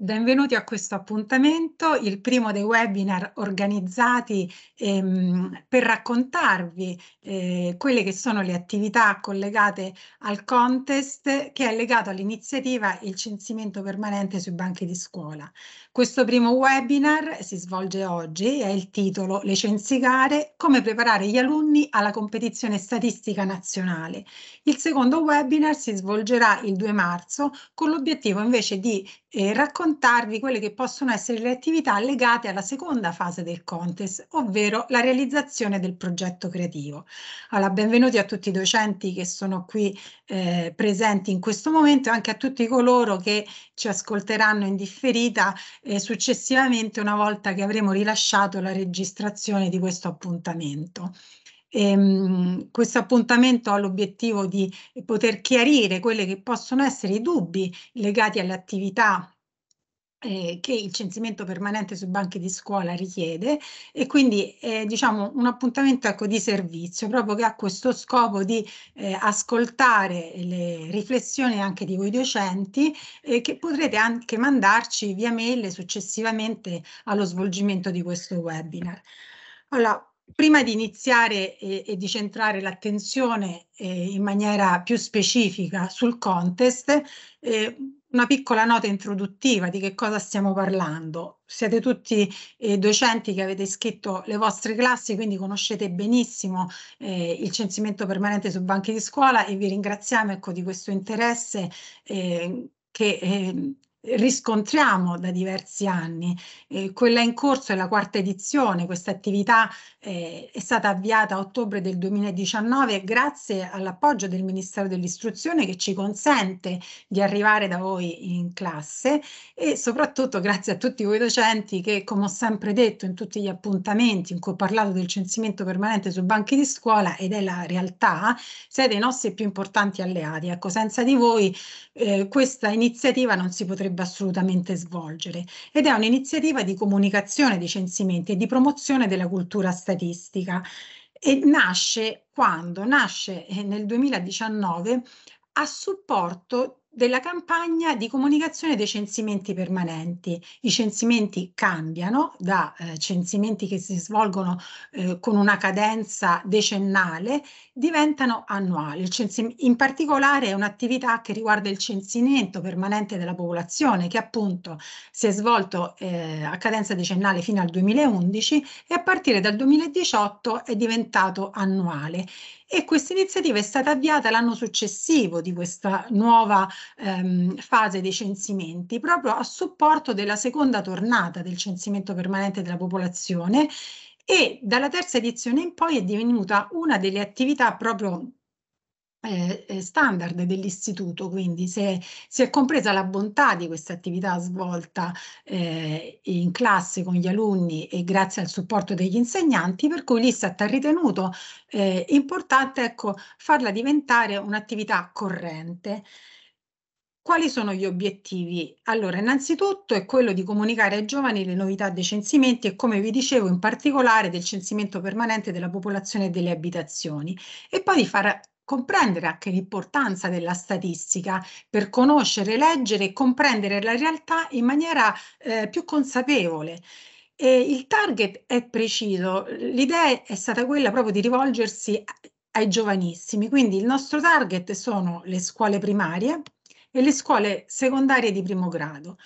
benvenuti a questo appuntamento, il primo dei webinar organizzati ehm, per raccontarvi eh, quelle che sono le attività collegate al contest che è legato all'iniziativa Il censimento permanente sui banchi di scuola. Questo primo webinar si svolge oggi, è il titolo Le censicare, come preparare gli alunni alla competizione statistica nazionale. Il secondo webinar si svolgerà il 2 marzo con l'obiettivo invece di eh, raccontare raccontarvi quelle che possono essere le attività legate alla seconda fase del contest, ovvero la realizzazione del progetto creativo. Allora, benvenuti a tutti i docenti che sono qui eh, presenti in questo momento e anche a tutti coloro che ci ascolteranno in differita eh, successivamente una volta che avremo rilasciato la registrazione di questo appuntamento. Ehm, questo appuntamento ha l'obiettivo di poter chiarire quelli che possono essere i dubbi legati alle attività eh, che il censimento permanente su banchi di scuola richiede e quindi è eh, diciamo, un appuntamento ecco, di servizio proprio che ha questo scopo di eh, ascoltare le riflessioni anche di voi docenti eh, che potrete anche mandarci via mail successivamente allo svolgimento di questo webinar. Allora, prima di iniziare e, eh, e di centrare l'attenzione eh, in maniera più specifica sul contest, una piccola nota introduttiva di che cosa stiamo parlando. Siete tutti eh, docenti che avete scritto le vostre classi, quindi conoscete benissimo eh, il censimento permanente su banchi di scuola e vi ringraziamo ecco, di questo interesse eh, che eh, riscontriamo da diversi anni. Eh, quella in corso è la quarta edizione, questa attività eh, è stata avviata a ottobre del 2019 grazie all'appoggio del Ministero dell'Istruzione che ci consente di arrivare da voi in classe e soprattutto grazie a tutti voi docenti che, come ho sempre detto in tutti gli appuntamenti in cui ho parlato del censimento permanente su banchi di scuola ed è la realtà, siete i nostri più importanti alleati. Ecco, senza di voi eh, questa iniziativa non si potrebbe dovrebbe assolutamente svolgere ed è un'iniziativa di comunicazione dei censimenti e di promozione della cultura statistica e nasce quando? Nasce eh, nel 2019 a supporto della campagna di comunicazione dei censimenti permanenti. I censimenti cambiano da eh, censimenti che si svolgono eh, con una cadenza decennale, diventano annuali. in particolare è un'attività che riguarda il censimento permanente della popolazione che appunto si è svolto eh, a cadenza decennale fino al 2011 e a partire dal 2018 è diventato annuale e questa iniziativa è stata avviata l'anno successivo di questa nuova ehm, fase dei censimenti, proprio a supporto della seconda tornata del censimento permanente della popolazione e dalla terza edizione in poi è divenuta una delle attività proprio eh, eh, standard dell'istituto, quindi se si è compresa la bontà di questa attività svolta eh, in classe con gli alunni e grazie al supporto degli insegnanti, per cui l'Istat ha ritenuto eh, importante ecco, farla diventare un'attività corrente. Quali sono gli obiettivi? Allora, innanzitutto è quello di comunicare ai giovani le novità dei censimenti e, come vi dicevo, in particolare del censimento permanente della popolazione e delle abitazioni, e poi di far comprendere anche l'importanza della statistica per conoscere, leggere e comprendere la realtà in maniera eh, più consapevole. E il target è preciso, l'idea è stata quella proprio di rivolgersi ai giovanissimi, quindi il nostro target sono le scuole primarie e le scuole secondarie di primo grado.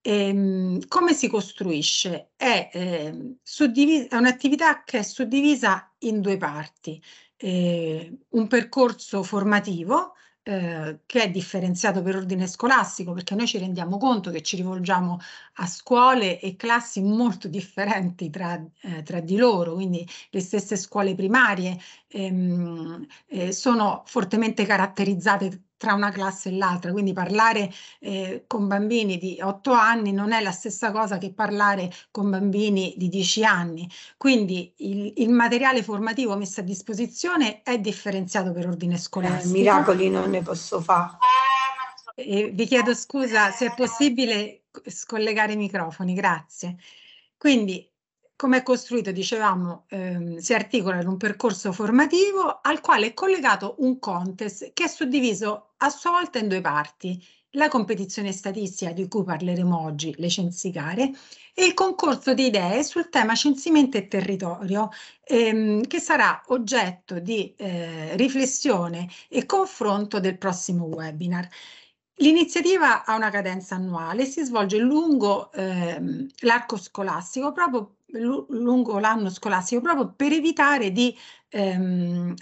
E, ehm, come si costruisce? È, eh, è un'attività che è suddivisa in due parti eh, un percorso formativo eh, che è differenziato per ordine scolastico, perché noi ci rendiamo conto che ci rivolgiamo a scuole e classi molto differenti tra, eh, tra di loro, quindi le stesse scuole primarie ehm, eh, sono fortemente caratterizzate tra una classe e l'altra, quindi parlare eh, con bambini di 8 anni non è la stessa cosa che parlare con bambini di 10 anni, quindi il, il materiale formativo messo a disposizione è differenziato per ordine eh, scolastico. Eh, miracoli non ne posso fare. E vi chiedo scusa se è possibile scollegare i microfoni, grazie. Quindi come è costruito, dicevamo, ehm, si articola in un percorso formativo al quale è collegato un contest che è suddiviso a sua volta in due parti, la competizione statistica di cui parleremo oggi, le censicare, e il concorso di idee sul tema censimento e territorio, ehm, che sarà oggetto di eh, riflessione e confronto del prossimo webinar. L'iniziativa ha una cadenza annuale, si svolge lungo ehm, l'arco scolastico proprio lungo l'anno scolastico, proprio per evitare di ehm,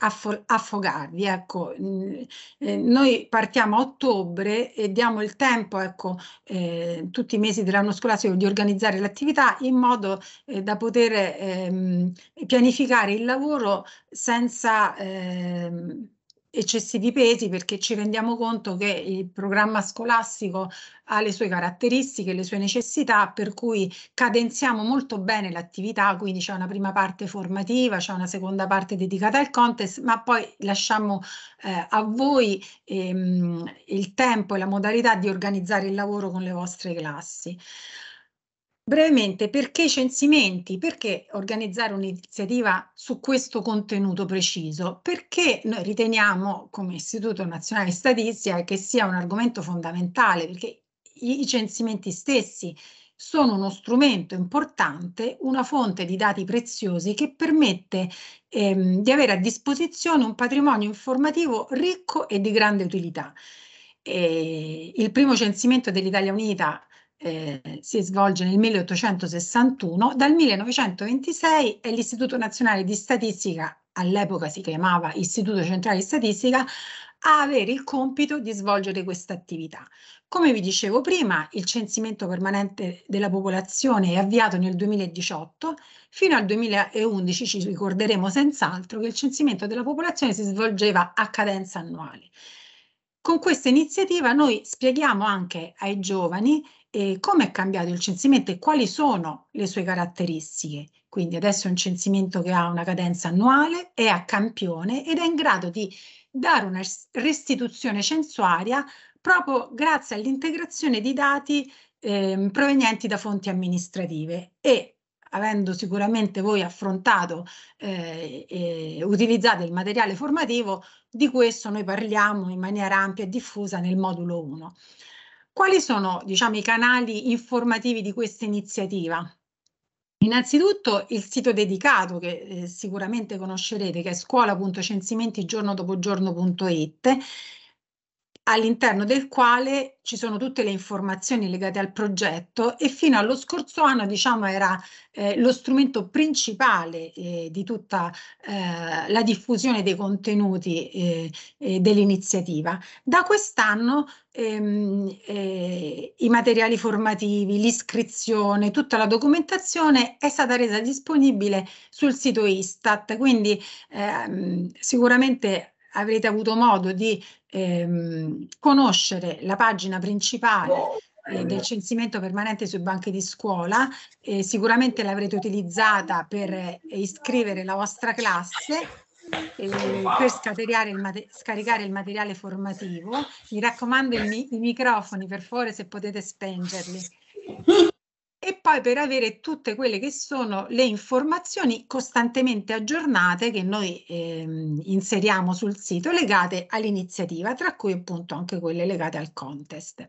affogarvi. Ecco, eh, noi partiamo a ottobre e diamo il tempo, ecco, eh, tutti i mesi dell'anno scolastico, di organizzare l'attività in modo eh, da poter ehm, pianificare il lavoro senza... Ehm, eccessivi pesi perché ci rendiamo conto che il programma scolastico ha le sue caratteristiche, le sue necessità, per cui cadenziamo molto bene l'attività, quindi c'è una prima parte formativa, c'è una seconda parte dedicata al contest, ma poi lasciamo eh, a voi ehm, il tempo e la modalità di organizzare il lavoro con le vostre classi. Brevemente, perché censimenti? Perché organizzare un'iniziativa su questo contenuto preciso? Perché noi riteniamo, come Istituto Nazionale di Statistica, che sia un argomento fondamentale, perché i censimenti stessi sono uno strumento importante, una fonte di dati preziosi che permette ehm, di avere a disposizione un patrimonio informativo ricco e di grande utilità. E il primo censimento dell'Italia Unita eh, si svolge nel 1861, dal 1926 è l'Istituto Nazionale di Statistica, all'epoca si chiamava Istituto Centrale di Statistica, a avere il compito di svolgere questa attività. Come vi dicevo prima, il censimento permanente della popolazione è avviato nel 2018, fino al 2011 ci ricorderemo senz'altro che il censimento della popolazione si svolgeva a cadenza annuale. Con questa iniziativa noi spieghiamo anche ai giovani eh, come è cambiato il censimento e quali sono le sue caratteristiche. Quindi adesso è un censimento che ha una cadenza annuale, è a campione ed è in grado di dare una restituzione censuaria proprio grazie all'integrazione di dati eh, provenienti da fonti amministrative e avendo sicuramente voi affrontato eh, e utilizzato il materiale formativo, di questo noi parliamo in maniera ampia e diffusa nel modulo 1. Quali sono diciamo, i canali informativi di questa iniziativa? Innanzitutto il sito dedicato che eh, sicuramente conoscerete che è scuola.censimentigiornodopogiorno.it all'interno del quale ci sono tutte le informazioni legate al progetto e fino allo scorso anno diciamo era eh, lo strumento principale eh, di tutta eh, la diffusione dei contenuti eh, eh, dell'iniziativa. Da quest'anno ehm, eh, i materiali formativi, l'iscrizione, tutta la documentazione è stata resa disponibile sul sito Istat, quindi ehm, sicuramente avrete avuto modo di ehm, conoscere la pagina principale eh, del eh. censimento permanente sui banchi di scuola, eh, sicuramente l'avrete utilizzata per iscrivere la vostra classe E per il scaricare il materiale formativo. Mi raccomando mi i microfoni, per favore, se potete spengerli. e poi per avere tutte quelle che sono le informazioni costantemente aggiornate che noi ehm, inseriamo sul sito legate all'iniziativa, tra cui appunto anche quelle legate al contest.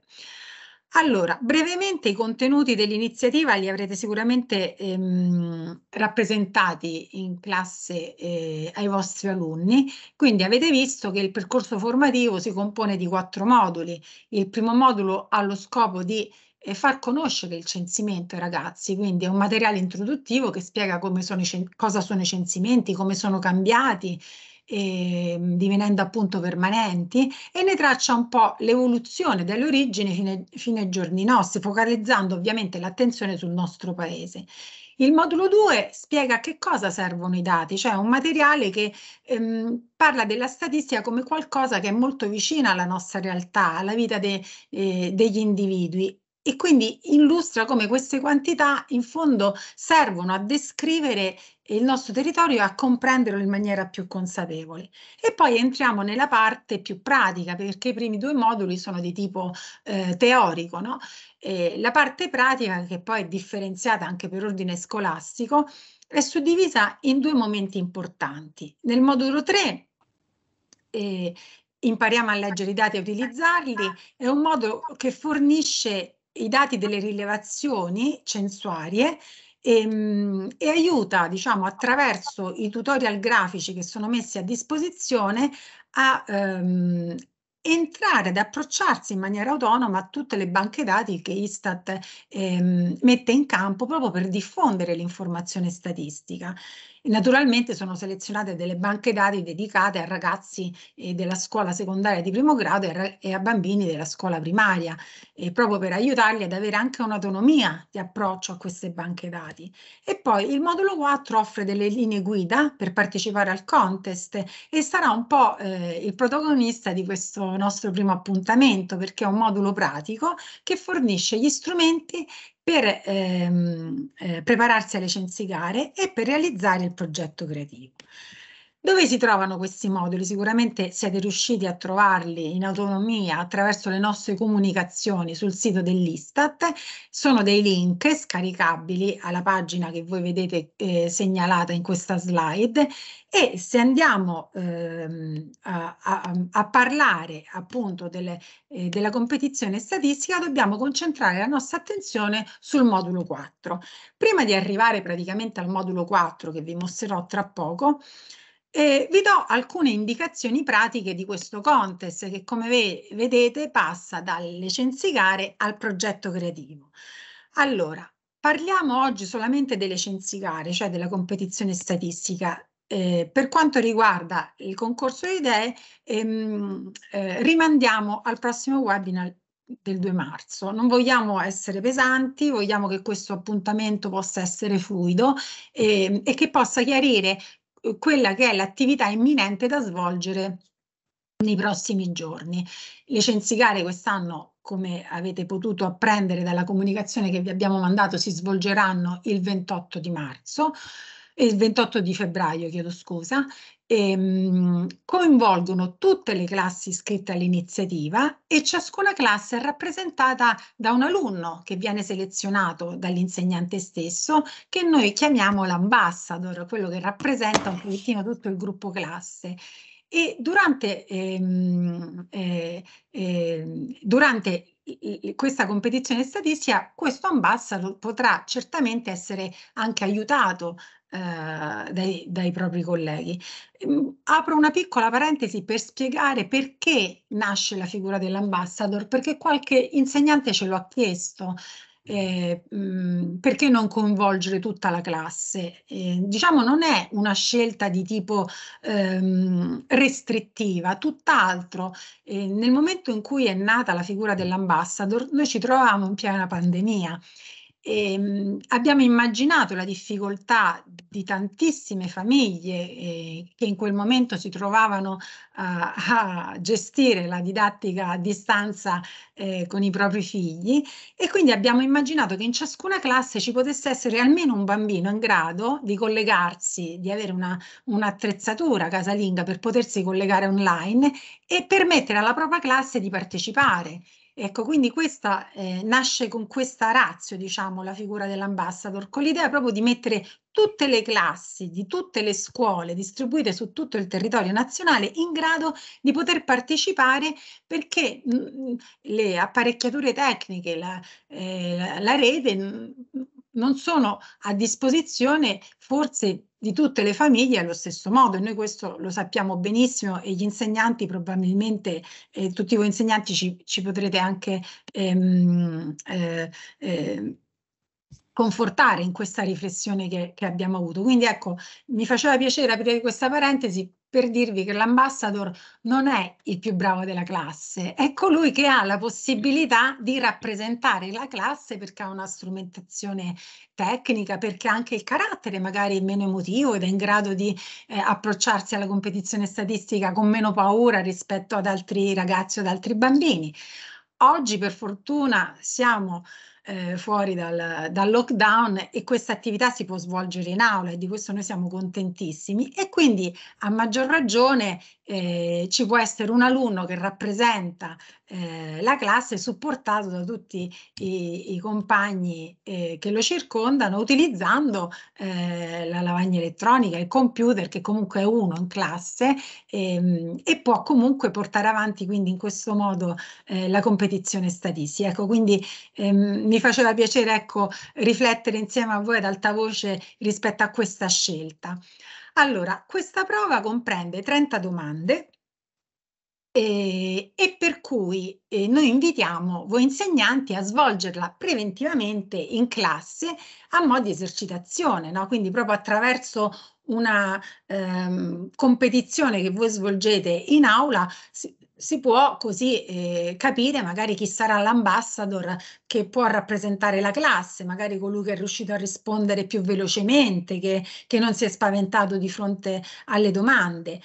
Allora, brevemente i contenuti dell'iniziativa li avrete sicuramente ehm, rappresentati in classe eh, ai vostri alunni, quindi avete visto che il percorso formativo si compone di quattro moduli. Il primo modulo ha lo scopo di e far conoscere il censimento ai ragazzi, quindi è un materiale introduttivo che spiega sono cosa sono i censimenti, come sono cambiati, eh, divenendo appunto permanenti, e ne traccia un po' l'evoluzione delle origini fino, fino ai giorni nostri, focalizzando ovviamente l'attenzione sul nostro paese. Il modulo 2 spiega a che cosa servono i dati, cioè un materiale che ehm, parla della statistica come qualcosa che è molto vicina alla nostra realtà, alla vita de, eh, degli individui e quindi illustra come queste quantità in fondo servono a descrivere il nostro territorio e a comprenderlo in maniera più consapevole. E poi entriamo nella parte più pratica, perché i primi due moduli sono di tipo eh, teorico, no? la parte pratica, che poi è differenziata anche per ordine scolastico, è suddivisa in due momenti importanti. Nel modulo 3 eh, impariamo a leggere i dati e utilizzarli, è un modulo che fornisce i dati delle rilevazioni censuarie e, ehm, e, aiuta, diciamo, attraverso i tutorial grafici che sono messi a disposizione a ehm, entrare ad approcciarsi in maniera autonoma a tutte le banche dati che Istat ehm, mette in campo proprio per diffondere l'informazione statistica. Naturalmente sono selezionate delle banche dati dedicate a ragazzi eh, della scuola secondaria di primo grado e, e a bambini della scuola primaria, eh, proprio per aiutarli ad avere anche un'autonomia di approccio a queste banche dati. E poi il modulo 4 offre delle linee guida per partecipare al contest e sarà un po' eh, il protagonista di questo nostro primo appuntamento perché è un modulo pratico che fornisce gli strumenti per ehm, eh, prepararsi alle censi gare e per realizzare il progetto creativo. Dove si trovano questi moduli? Sicuramente siete riusciti a trovarli in autonomia attraverso le nostre comunicazioni sul sito dell'Istat. Sono dei link scaricabili alla pagina che voi vedete eh, segnalata in questa slide e se andiamo ehm, a, a, a, parlare appunto delle, eh, della competizione statistica dobbiamo concentrare la nostra attenzione sul modulo 4. Prima di arrivare praticamente al modulo 4 che vi mostrerò tra poco, e vi do alcune indicazioni pratiche di questo contest che come ve vedete passa dal licenzicare al progetto creativo. Allora, parliamo oggi solamente delle censicare, cioè della competizione statistica. Eh, per quanto riguarda il concorso di idee, ehm, eh, rimandiamo al prossimo webinar del 2 marzo. Non vogliamo essere pesanti, vogliamo che questo appuntamento possa essere fluido e, ehm, e che possa chiarire quella che è l'attività imminente da svolgere nei prossimi giorni. Le censicare quest'anno, come avete potuto apprendere dalla comunicazione che vi abbiamo mandato, si svolgeranno il 28 di marzo il 28 di febbraio, chiedo scusa, ehm, coinvolgono tutte le classi iscritte all'iniziativa e ciascuna classe è rappresentata da un alunno che viene selezionato dall'insegnante stesso, che noi chiamiamo l'ambassador, quello che rappresenta un pochettino tutto il gruppo classe e durante, ehm, eh, eh, durante, questa competizione statistica questo ambassador potrà certamente essere anche aiutato eh, dai, dai, propri colleghi. Ehm, apro una piccola parentesi per spiegare perché nasce la figura dell'ambassador, perché qualche insegnante ce lo ha chiesto. Eh, perché non coinvolgere tutta la classe? Eh, diciamo non è una scelta di tipo ehm, restrittiva, tutt'altro. Eh, nel momento in cui è nata la figura dell'ambassador, noi ci trovavamo in piena pandemia e ehm, abbiamo immaginato la difficoltà di tantissime famiglie eh, che in quel momento si trovavano a, a gestire la didattica a distanza eh, con i propri figli e quindi abbiamo immaginato che in ciascuna classe ci potesse essere almeno un bambino in grado di collegarsi, di avere una, un'attrezzatura casalinga per potersi collegare online e permettere alla propria classe di partecipare Ecco, quindi questa eh, nasce con questa razio, diciamo, la figura dell'ambassador, con l'idea proprio di mettere tutte le classi di tutte le scuole distribuite su tutto il territorio nazionale in grado di poter partecipare perché mh, mm, mm, le apparecchiature tecniche, la, eh, la rete mh, mm, non sono a disposizione forse di tutte le famiglie allo stesso modo e noi questo lo sappiamo benissimo e gli insegnanti probabilmente, eh, tutti voi insegnanti ci, ci potrete anche ehm, eh, eh, confortare in questa riflessione che, che, abbiamo avuto. Quindi ecco, mi faceva piacere aprire questa parentesi per dirvi che l'ambassador non è il più bravo della classe, è colui che ha la possibilità di rappresentare la classe perché ha una strumentazione tecnica, perché anche il carattere magari meno emotivo ed è in grado di eh, approcciarsi alla competizione statistica con meno paura rispetto ad altri ragazzi o ad altri bambini. Oggi per fortuna siamo eh, fuori dal, dal, lockdown e questa attività si può svolgere in aula e di questo noi siamo contentissimi e quindi a maggior ragione eh, ci può essere un alunno che rappresenta eh, la classe supportato da tutti i, i compagni eh, che lo circondano utilizzando eh, la lavagna elettronica, il computer che comunque è uno in classe ehm, e può comunque portare avanti quindi in questo modo eh, la competizione statistica. Ecco, quindi ehm, mi faceva piacere ecco, riflettere insieme a voi ad alta voce rispetto a questa scelta. Allora, questa prova comprende 30 domande e, eh, e, per cui eh, noi invitiamo voi insegnanti a svolgerla preventivamente in classe a mo' di esercitazione, no? quindi proprio attraverso una ehm, competizione che voi svolgete in aula si, si può così eh, capire magari chi sarà l'ambassador che può rappresentare la classe, magari colui che è riuscito a rispondere più velocemente, che, che non si è spaventato di fronte alle domande.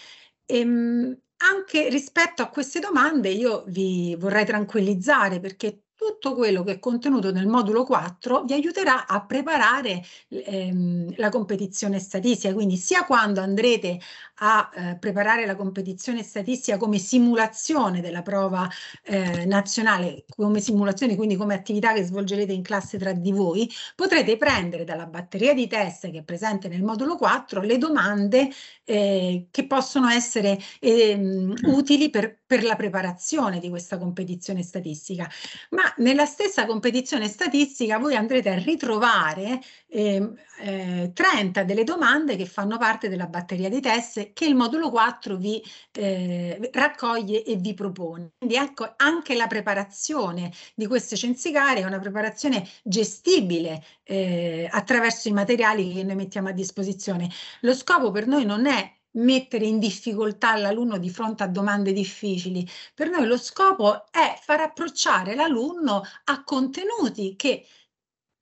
Ehm, anche rispetto a queste domande io vi vorrei tranquillizzare perché tutto quello che è contenuto nel modulo 4 vi aiuterà a preparare ehm, la competizione statistica, quindi sia quando andrete a eh, preparare la competizione statistica come simulazione della prova eh, nazionale, come simulazione, quindi come attività che svolgerete in classe tra di voi, potrete prendere dalla batteria di test che è presente nel modulo 4 le domande eh, che possono essere ehm, utili per, per la preparazione di questa competizione statistica. Ma nella stessa competizione statistica voi andrete a ritrovare ehm, eh, eh, 30 delle domande che fanno parte della batteria di test che il modulo 4 vi eh, raccoglie e vi propone. Quindi ecco, anche la preparazione di queste censicare è una preparazione gestibile eh, attraverso i materiali che noi mettiamo a disposizione. Lo scopo per noi non è mettere in difficoltà l'alunno di fronte a domande difficili. Per noi lo scopo è far approcciare l'alunno a contenuti che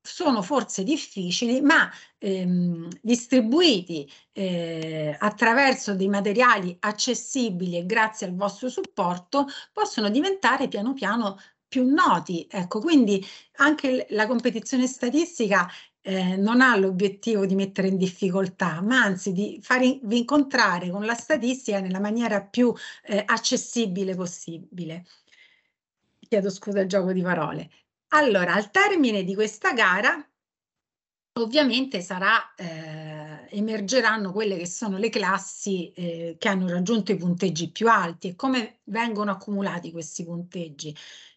sono forse difficili, ma ehm, distribuiti eh, attraverso dei materiali accessibili e grazie al vostro supporto possono diventare piano piano più noti. Ecco, quindi anche la competizione statistica eh, non ha l'obiettivo di mettere in difficoltà, ma anzi di farvi incontrare con la statistica nella maniera più eh, accessibile possibile. Chiedo scusa il gioco di parole. Allora, al termine di questa gara, ovviamente sarà, eh, emergeranno quelle che sono le classi eh, che hanno raggiunto i punteggi più alti e come vengono accumulati questi punteggi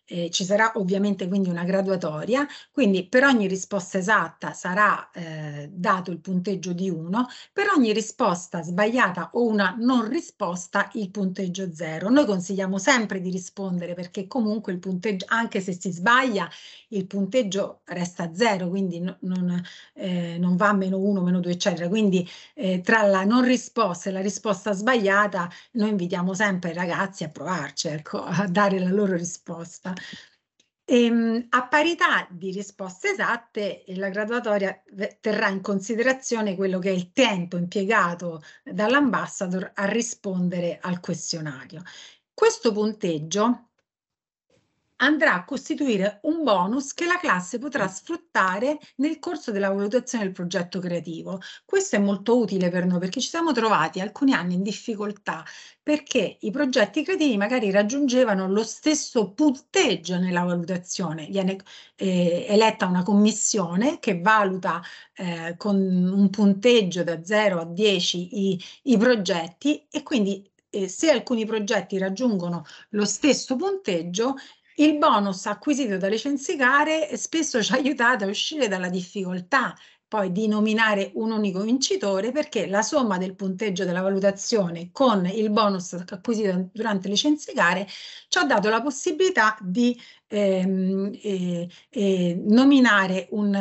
eh, ci sarà ovviamente quindi una graduatoria, quindi per ogni risposta esatta sarà eh, dato il punteggio di 1, per ogni risposta sbagliata o una non risposta il punteggio 0. Noi consigliamo sempre di rispondere perché comunque il punteggio, anche se si sbaglia, il punteggio resta 0, quindi non, eh, non, va a meno 1, meno 2, eccetera. Quindi eh, tra la non risposta e la risposta sbagliata noi invitiamo sempre i ragazzi a provarci, ecco, a dare la loro risposta domanda. Ehm, e, a parità di risposte esatte, la graduatoria terrà in considerazione quello che è il tempo impiegato dall'ambassador a rispondere al questionario. Questo punteggio andrà a costituire un bonus che la classe potrà sfruttare nel corso della valutazione del progetto creativo. Questo è molto utile per noi perché ci siamo trovati alcuni anni in difficoltà perché i progetti creativi magari raggiungevano lo stesso punteggio nella valutazione. Viene eh, eletta una commissione che valuta eh, con un punteggio da 0 a 10 i, i progetti e quindi eh, se alcuni progetti raggiungono lo stesso punteggio, il bonus acquisito da Licenzicare spesso ci ha aiutato a uscire dalla difficoltà poi di nominare un unico vincitore perché la somma del punteggio della valutazione con il bonus acquisito durante gare ci ha dato la possibilità di ehm, eh, eh, nominare un,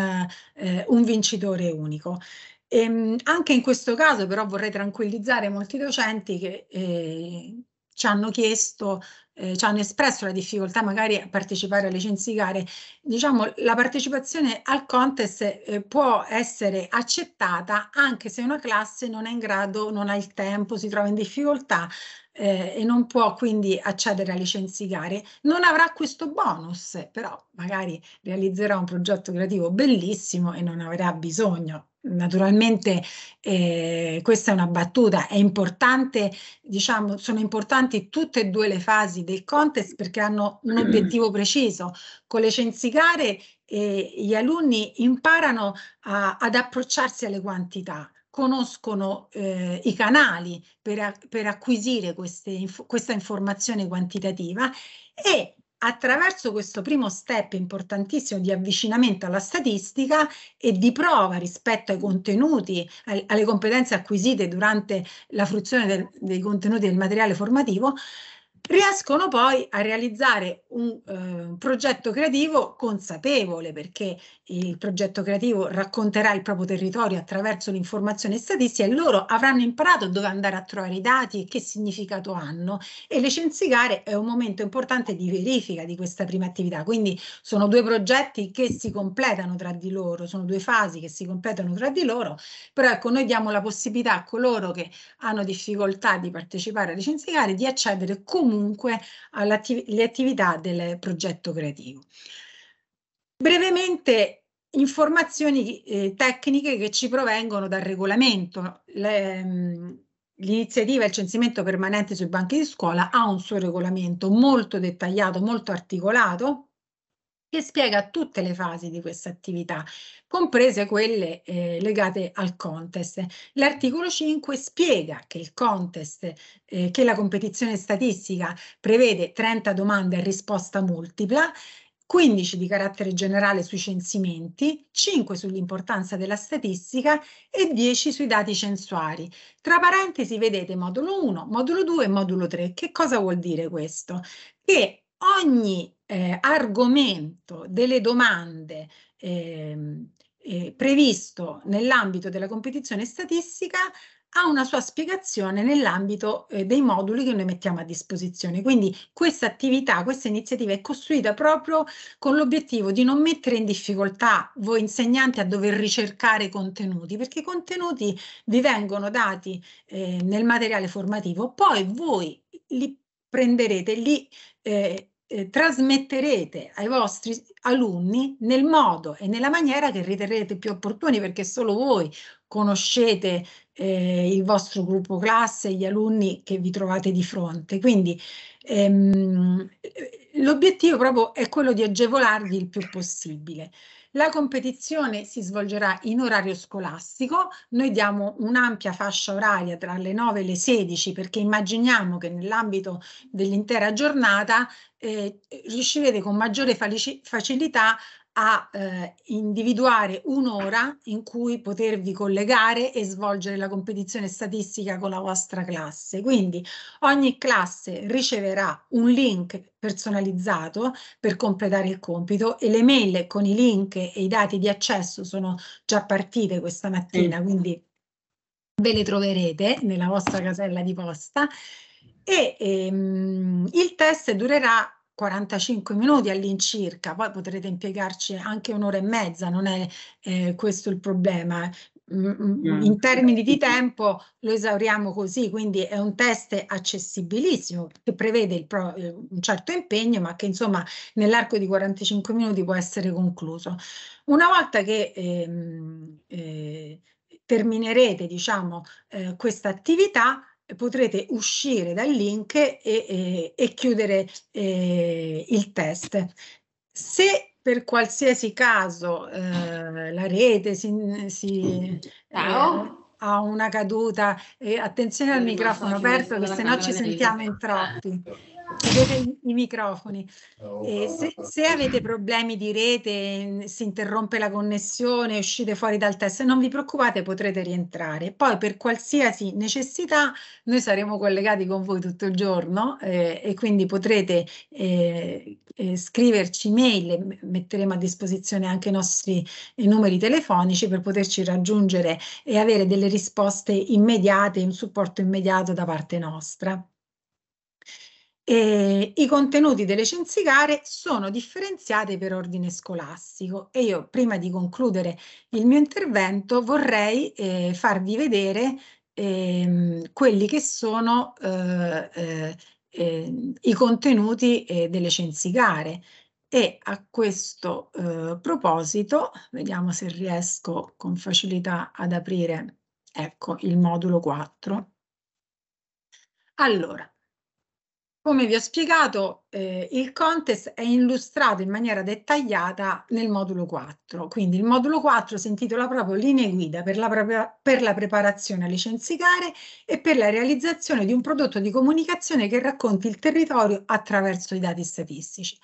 eh, un vincitore unico. Ehm, anche in questo caso però vorrei tranquillizzare molti docenti che eh, ci hanno chiesto, eh, ci hanno espresso la difficoltà magari a partecipare alle censicare, diciamo la partecipazione al contest eh, può essere accettata anche se una classe non è in grado, non ha il tempo, si trova in difficoltà eh, e non può quindi accedere alle censicare. Non avrà questo bonus, però magari realizzerà un progetto creativo bellissimo e non avrà bisogno Naturalmente eh, questa è una battuta, è importante, diciamo, sono importanti tutte e due le fasi del contest perché hanno un mm. obiettivo preciso. Con le censicare eh, gli alunni imparano a, ad approcciarsi alle quantità, conoscono eh, i canali per, a, per acquisire queste, inf questa informazione quantitativa e attraverso questo primo step importantissimo di avvicinamento alla statistica e di prova rispetto ai contenuti, alle competenze acquisite durante la fruizione del, dei contenuti del materiale formativo, riescono poi a realizzare un, eh, progetto creativo consapevole, perché il progetto creativo racconterà il proprio territorio attraverso l'informazione statistica e loro avranno imparato dove andare a trovare i dati e che significato hanno e le censicare è un momento importante di verifica di questa prima attività, quindi sono due progetti che si completano tra di loro, sono due fasi che si completano tra di loro, però ecco noi diamo la possibilità a coloro che hanno difficoltà di partecipare alle censicare di accedere comunque comunque alle attiv attività del progetto creativo. Brevemente informazioni eh, tecniche che ci provengono dal regolamento. Ehm, l'iniziativa Il censimento permanente sui banchi di scuola ha un suo regolamento molto dettagliato, molto articolato, che spiega tutte le fasi di questa attività, comprese quelle eh, legate al contest. L'articolo 5 spiega che il contest, eh, che la competizione statistica prevede 30 domande a risposta multipla, 15 di carattere generale sui censimenti, 5 sull'importanza della statistica e 10 sui dati censuari. Tra parentesi vedete modulo 1, modulo 2 e modulo 3. Che cosa vuol dire questo? Che ogni eh, argomento delle domande eh, eh, previsto nell'ambito della competizione statistica ha una sua spiegazione nell'ambito eh, dei moduli che noi mettiamo a disposizione. Quindi questa attività, questa iniziativa è costruita proprio con l'obiettivo di non mettere in difficoltà voi insegnanti a dover ricercare contenuti, perché i contenuti vi vengono dati eh, nel materiale formativo, poi voi li prenderete, li eh, eh, trasmetterete ai vostri alunni nel modo e nella maniera che riterrete più opportuni perché solo voi conoscete eh, il vostro gruppo classe, gli alunni che vi trovate di fronte. Quindi ehm, eh, l'obiettivo proprio è quello di agevolarvi il più possibile. La competizione si svolgerà in orario scolastico, noi diamo un'ampia fascia oraria tra le 9 e le 16 perché immaginiamo che nell'ambito dell'intera giornata eh, riuscirete con maggiore facilità a eh, individuare un'ora in cui potervi collegare e svolgere la competizione statistica con la vostra classe. Quindi ogni classe riceverà un link personalizzato per completare il compito e le mail con i link e i dati di accesso sono già partite questa mattina, sì. quindi ve le troverete nella vostra casella di posta e ehm, il test durerà 45 minuti all'incirca, poi potrete impiegarci anche un'ora e mezza, non è eh, questo il problema. Eh. Mm, mm, mm, in termini di tempo lo esauriamo così, quindi è un test accessibilissimo che prevede pro, eh, un certo impegno, ma che insomma nell'arco di 45 minuti può essere concluso. Una volta che ehm, eh, terminerete diciamo, eh, questa attività, eh, potrete uscire dal link e, e, e chiudere eh, il test. Se per qualsiasi caso eh, la rete si, si eh, ha una caduta, eh, attenzione al microfono aperto che se no ci sentiamo in troppi. Chiudete i, i microfoni. Oh, e eh, se, se, avete problemi di rete, mm, si interrompe la connessione, uscite fuori dal test, non vi preoccupate, potrete rientrare. Poi per qualsiasi necessità noi saremo collegati con voi tutto il giorno eh, e quindi potrete eh, eh, scriverci mail, metteremo a disposizione anche i nostri eh, numeri telefonici per poterci raggiungere e avere delle risposte immediate, un supporto immediato da parte nostra. E I contenuti delle censicare sono differenziati per ordine scolastico e io prima di concludere il mio intervento vorrei eh, farvi vedere ehm, quelli che sono eh, eh, eh i contenuti eh, delle censicare e a questo proposito vediamo se riesco con facilità ad aprire ecco il modulo 4. Allora, come vi ho spiegato, eh, il contest è illustrato in maniera dettagliata nel modulo 4, quindi il modulo 4 si intitola proprio linee guida per la, propria, per la preparazione alle scienze care e per la realizzazione di un prodotto di comunicazione che racconti il territorio attraverso i dati statistici.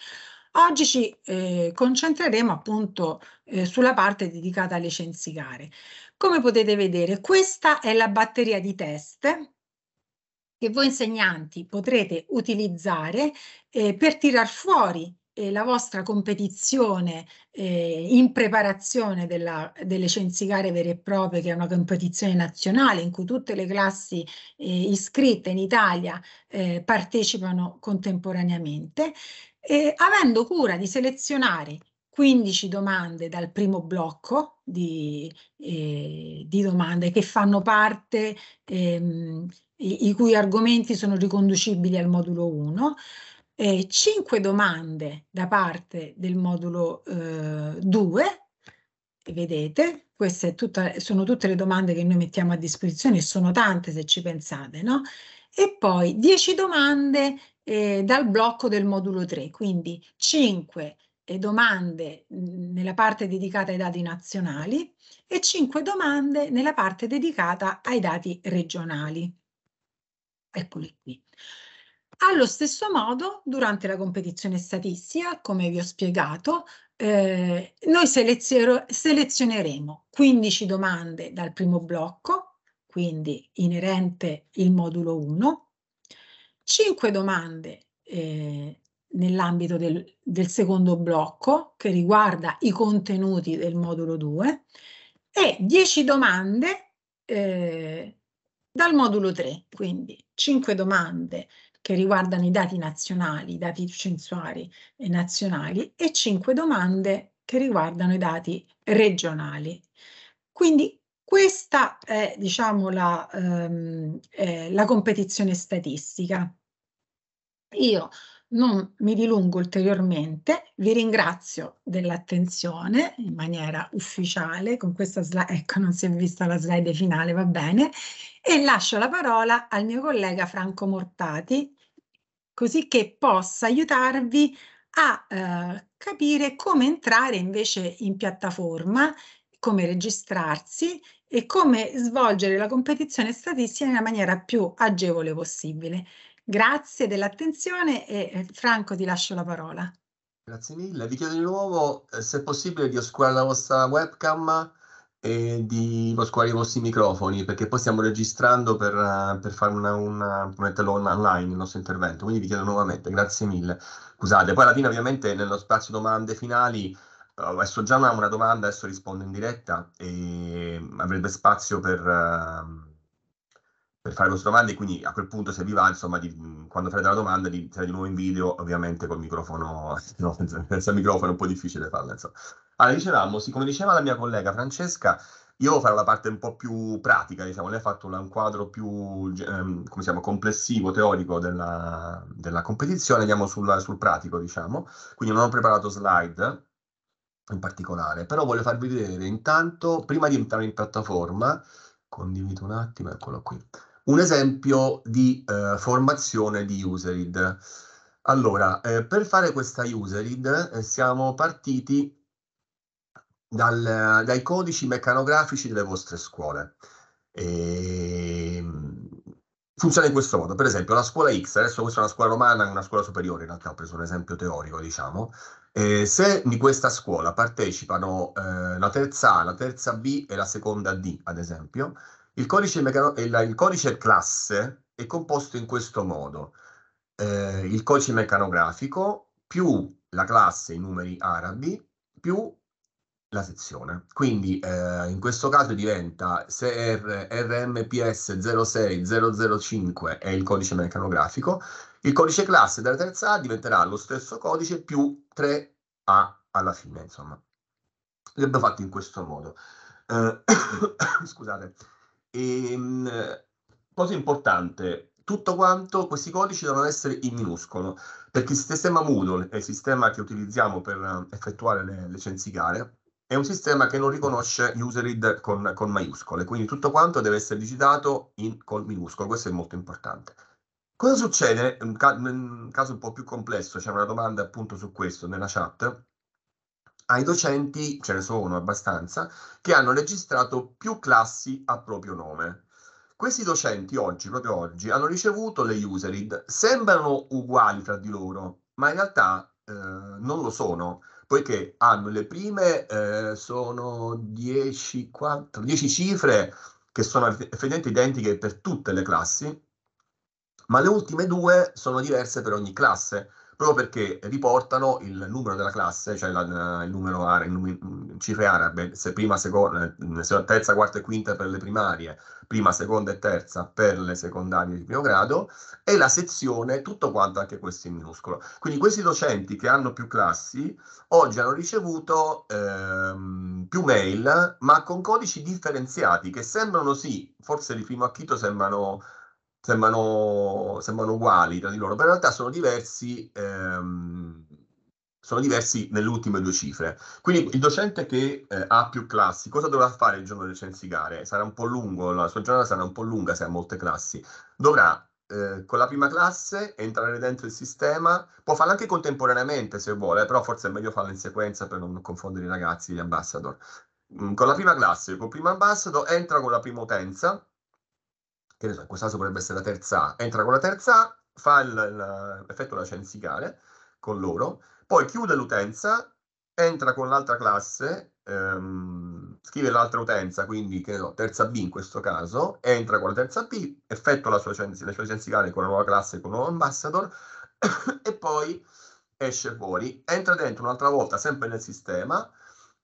Oggi ci eh, concentreremo appunto eh, sulla parte dedicata alle scienze care. Come potete vedere, questa è la batteria di test che voi insegnanti potrete utilizzare eh, per tirar fuori eh, la vostra competizione eh, in preparazione della, delle censicare vere e proprie, che è una competizione nazionale in cui tutte le classi eh, iscritte in Italia eh, partecipano contemporaneamente, avendo cura di selezionare 15 domande dal primo blocco di, eh, di domande che fanno parte ehm, i, i cui argomenti sono riconducibili al modulo 1, eh, 5 domande da parte del modulo eh, 2, vedete, queste tutta, sono tutte le domande che noi mettiamo a disposizione, sono tante se ci pensate, no? E poi 10 domande eh, dal blocco del modulo 3, quindi 5 eh, domande nella parte dedicata ai dati nazionali e 5 domande nella parte dedicata ai dati regionali eccole qui. Allo stesso modo, durante la competizione statistica, come vi ho spiegato, eh, noi selezioneremo 15 domande dal primo blocco, quindi inerente il modulo 1, 5 domande eh, nell'ambito del, del secondo blocco che riguarda i contenuti del modulo 2 e 10 domande eh, dal modulo 3, quindi, 5 domande che riguardano i dati nazionali, i dati censuari e nazionali e 5 domande che riguardano i dati regionali. Quindi questa è diciamo, la, ehm, eh, la competizione statistica. Io non mi dilungo ulteriormente, vi ringrazio dell'attenzione in maniera ufficiale, con questa slide, ecco non si è vista la slide finale, va bene, e lascio la parola al mio collega Franco Mortati, così che possa aiutarvi a eh, capire come entrare invece in piattaforma, come registrarsi e come svolgere la competizione statistica nella maniera più agevole possibile. Grazie dell'attenzione e eh, Franco ti lascio la parola. Grazie mille, vi chiedo di nuovo eh, se è possibile di oscurare la vostra webcam e di oscurare i vostri microfoni perché poi stiamo registrando per, eh, per fare una, una, metterlo online il nostro intervento, quindi vi chiedo nuovamente, grazie mille. Scusate, poi alla fine ovviamente nello spazio domande finali adesso già una, domanda, adesso rispondo in diretta e avrebbe spazio per... Uh, per fare le vostre domande, quindi a quel punto se vi va, insomma, di, quando farete la domanda, di di nuovo in video, ovviamente col microfono, no, senza, microfono è un po' difficile farla, insomma. Allora, dicevamo, sì, come diceva la mia collega Francesca, io farò la parte un po' più pratica, diciamo, lei ha fatto un quadro più ehm, come siamo, complessivo, teorico della, della competizione, andiamo sul, sul, pratico, diciamo. Quindi non ho preparato slide in particolare, però voglio farvi vedere intanto, prima di entrare in piattaforma, condivido un attimo, eccolo qui, un esempio di eh, formazione di userid. Allora, eh, per fare questa userid eh, siamo partiti dal, dai codici meccanografici delle vostre scuole. E ehm, funziona in questo modo, per esempio la scuola X, adesso questa è una scuola romana, una scuola superiore in realtà, ho preso un esempio teorico diciamo, eh, se di questa scuola partecipano eh, la terza A, la terza B e la seconda D ad esempio, il codice, mecano- il, eh, il codice classe è composto in questo modo. Eh, il codice meccanografico più la classe i numeri arabi più la sezione. Quindi eh, in questo caso diventa se R, RMPS 06005 è il codice meccanografico, il codice classe della terza A diventerà lo stesso codice più 3A alla fine, insomma. L'abbiamo fatto in questo modo. Eh, scusate. E, ehm, cosa importante, tutto quanto, questi codici devono essere in minuscolo, perché il sistema Moodle è il sistema che utilizziamo per ehm, effettuare le, le censicare, è un sistema che non riconosce userid con, con maiuscole, quindi tutto quanto deve essere digitato in, con minuscolo, questo è molto importante. Cosa succede? Un, un caso un po' più complesso, c'è una domanda appunto su questo nella chat ai docenti, ce ne sono abbastanza, che hanno registrato più classi a proprio nome. Questi docenti oggi, proprio oggi, hanno ricevuto le userid, sembrano uguali tra di loro, ma in realtà eh, non lo sono, poiché hanno le prime, eh, sono 10, 4, 10 cifre che sono effettivamente identiche per tutte le classi, ma le ultime due sono diverse per ogni classe, proprio perché riportano il numero della classe, cioè la, il numero arabe, mm, cifre arabe, se prima, seconda, eh, terza, quarta e quinta per le primarie, prima, seconda e terza per le secondarie di primo grado, e la sezione, tutto quanto anche questo in minuscolo. Quindi questi docenti che hanno più classi, oggi hanno ricevuto ehm, più mail, ma con codici differenziati, che sembrano sì, forse di primo acchito sembrano sembrano, sembrano uguali tra di loro, però in realtà sono diversi, ehm, sono diversi nelle ultime due cifre. Quindi il docente che eh, ha più classi, cosa dovrà fare il giorno del censigare? Sarà un po' lungo, la sua giornata sarà un po' lunga se ha molte classi. Dovrà eh, con la prima classe, entrare dentro il sistema, può farlo anche contemporaneamente se vuole, però forse è meglio farlo in sequenza per non confondere i ragazzi gli ambassador. Mm, con la prima classe, con il primo ambassador, entra con la prima utenza, che ne so, in questo caso potrebbe essere la terza A, entra con la terza A, fa l'effetto la censicale con loro, poi chiude l'utenza, entra con l'altra classe, ehm, scrive l'altra utenza, quindi che ne so, terza B in questo caso, entra con la terza B, effettua la sua, censi, la sua censicale con la nuova classe, con il nuovo ambassador, e poi esce fuori, entra dentro un'altra volta, sempre nel sistema,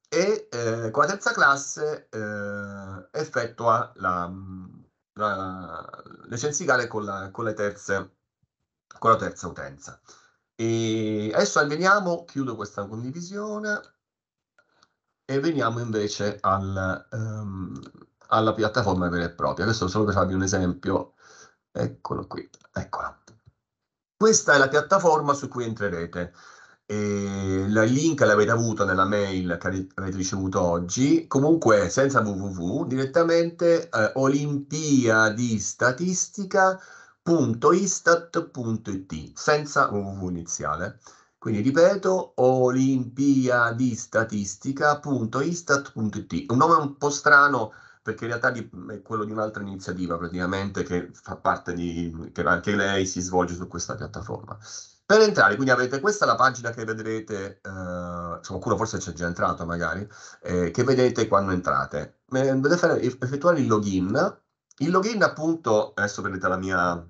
e eh, con la terza classe eh, effettua la, l'essenziale con la, con, le terze, con la terza utenza. E adesso veniamo, chiudo questa condivisione e veniamo invece al, um, alla piattaforma vera e propria. Adesso solo per farvi un esempio. Eccolo qui, eccola. Questa è la piattaforma su cui entrerete e la link l'avete avuto nella mail che avete ricevuto oggi, comunque senza www, direttamente eh, olimpiadistatistica.istat.it, senza www iniziale. Quindi ripeto, olimpiadistatistica.istat.it, un nome un po' strano perché in realtà è quello di un'altra iniziativa praticamente che fa parte di, che anche lei si svolge su questa piattaforma. Per entrare, quindi avete questa la pagina che vedrete, eh, qualcuno forse c'è già entrato magari, eh, che vedete quando entrate. Dovete effettuare il login. Il login appunto, adesso prendete la mia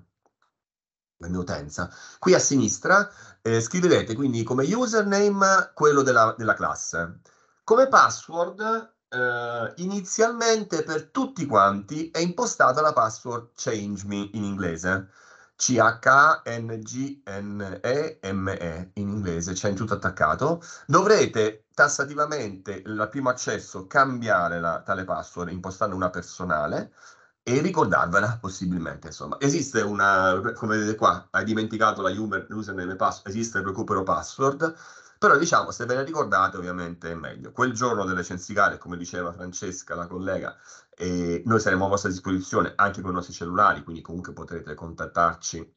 la mia utenza. Qui a sinistra eh, scriverete quindi come username quello della, della classe. Come password eh, inizialmente per tutti quanti è impostata la password change me in inglese. C-H-N-G-N-E-M-E in inglese, c'è cioè in tutto attaccato, dovrete tassativamente al primo accesso cambiare la, tale password impostando una personale e ricordarvela possibilmente, insomma. Esiste una, come vedete qua, hai dimenticato la username e password, esiste il recupero password, però diciamo se ve la ricordate ovviamente è meglio. Quel giorno delle censicare, come diceva Francesca, la collega, e noi saremo a vostra disposizione anche con i nostri cellulari, quindi comunque potrete contattarci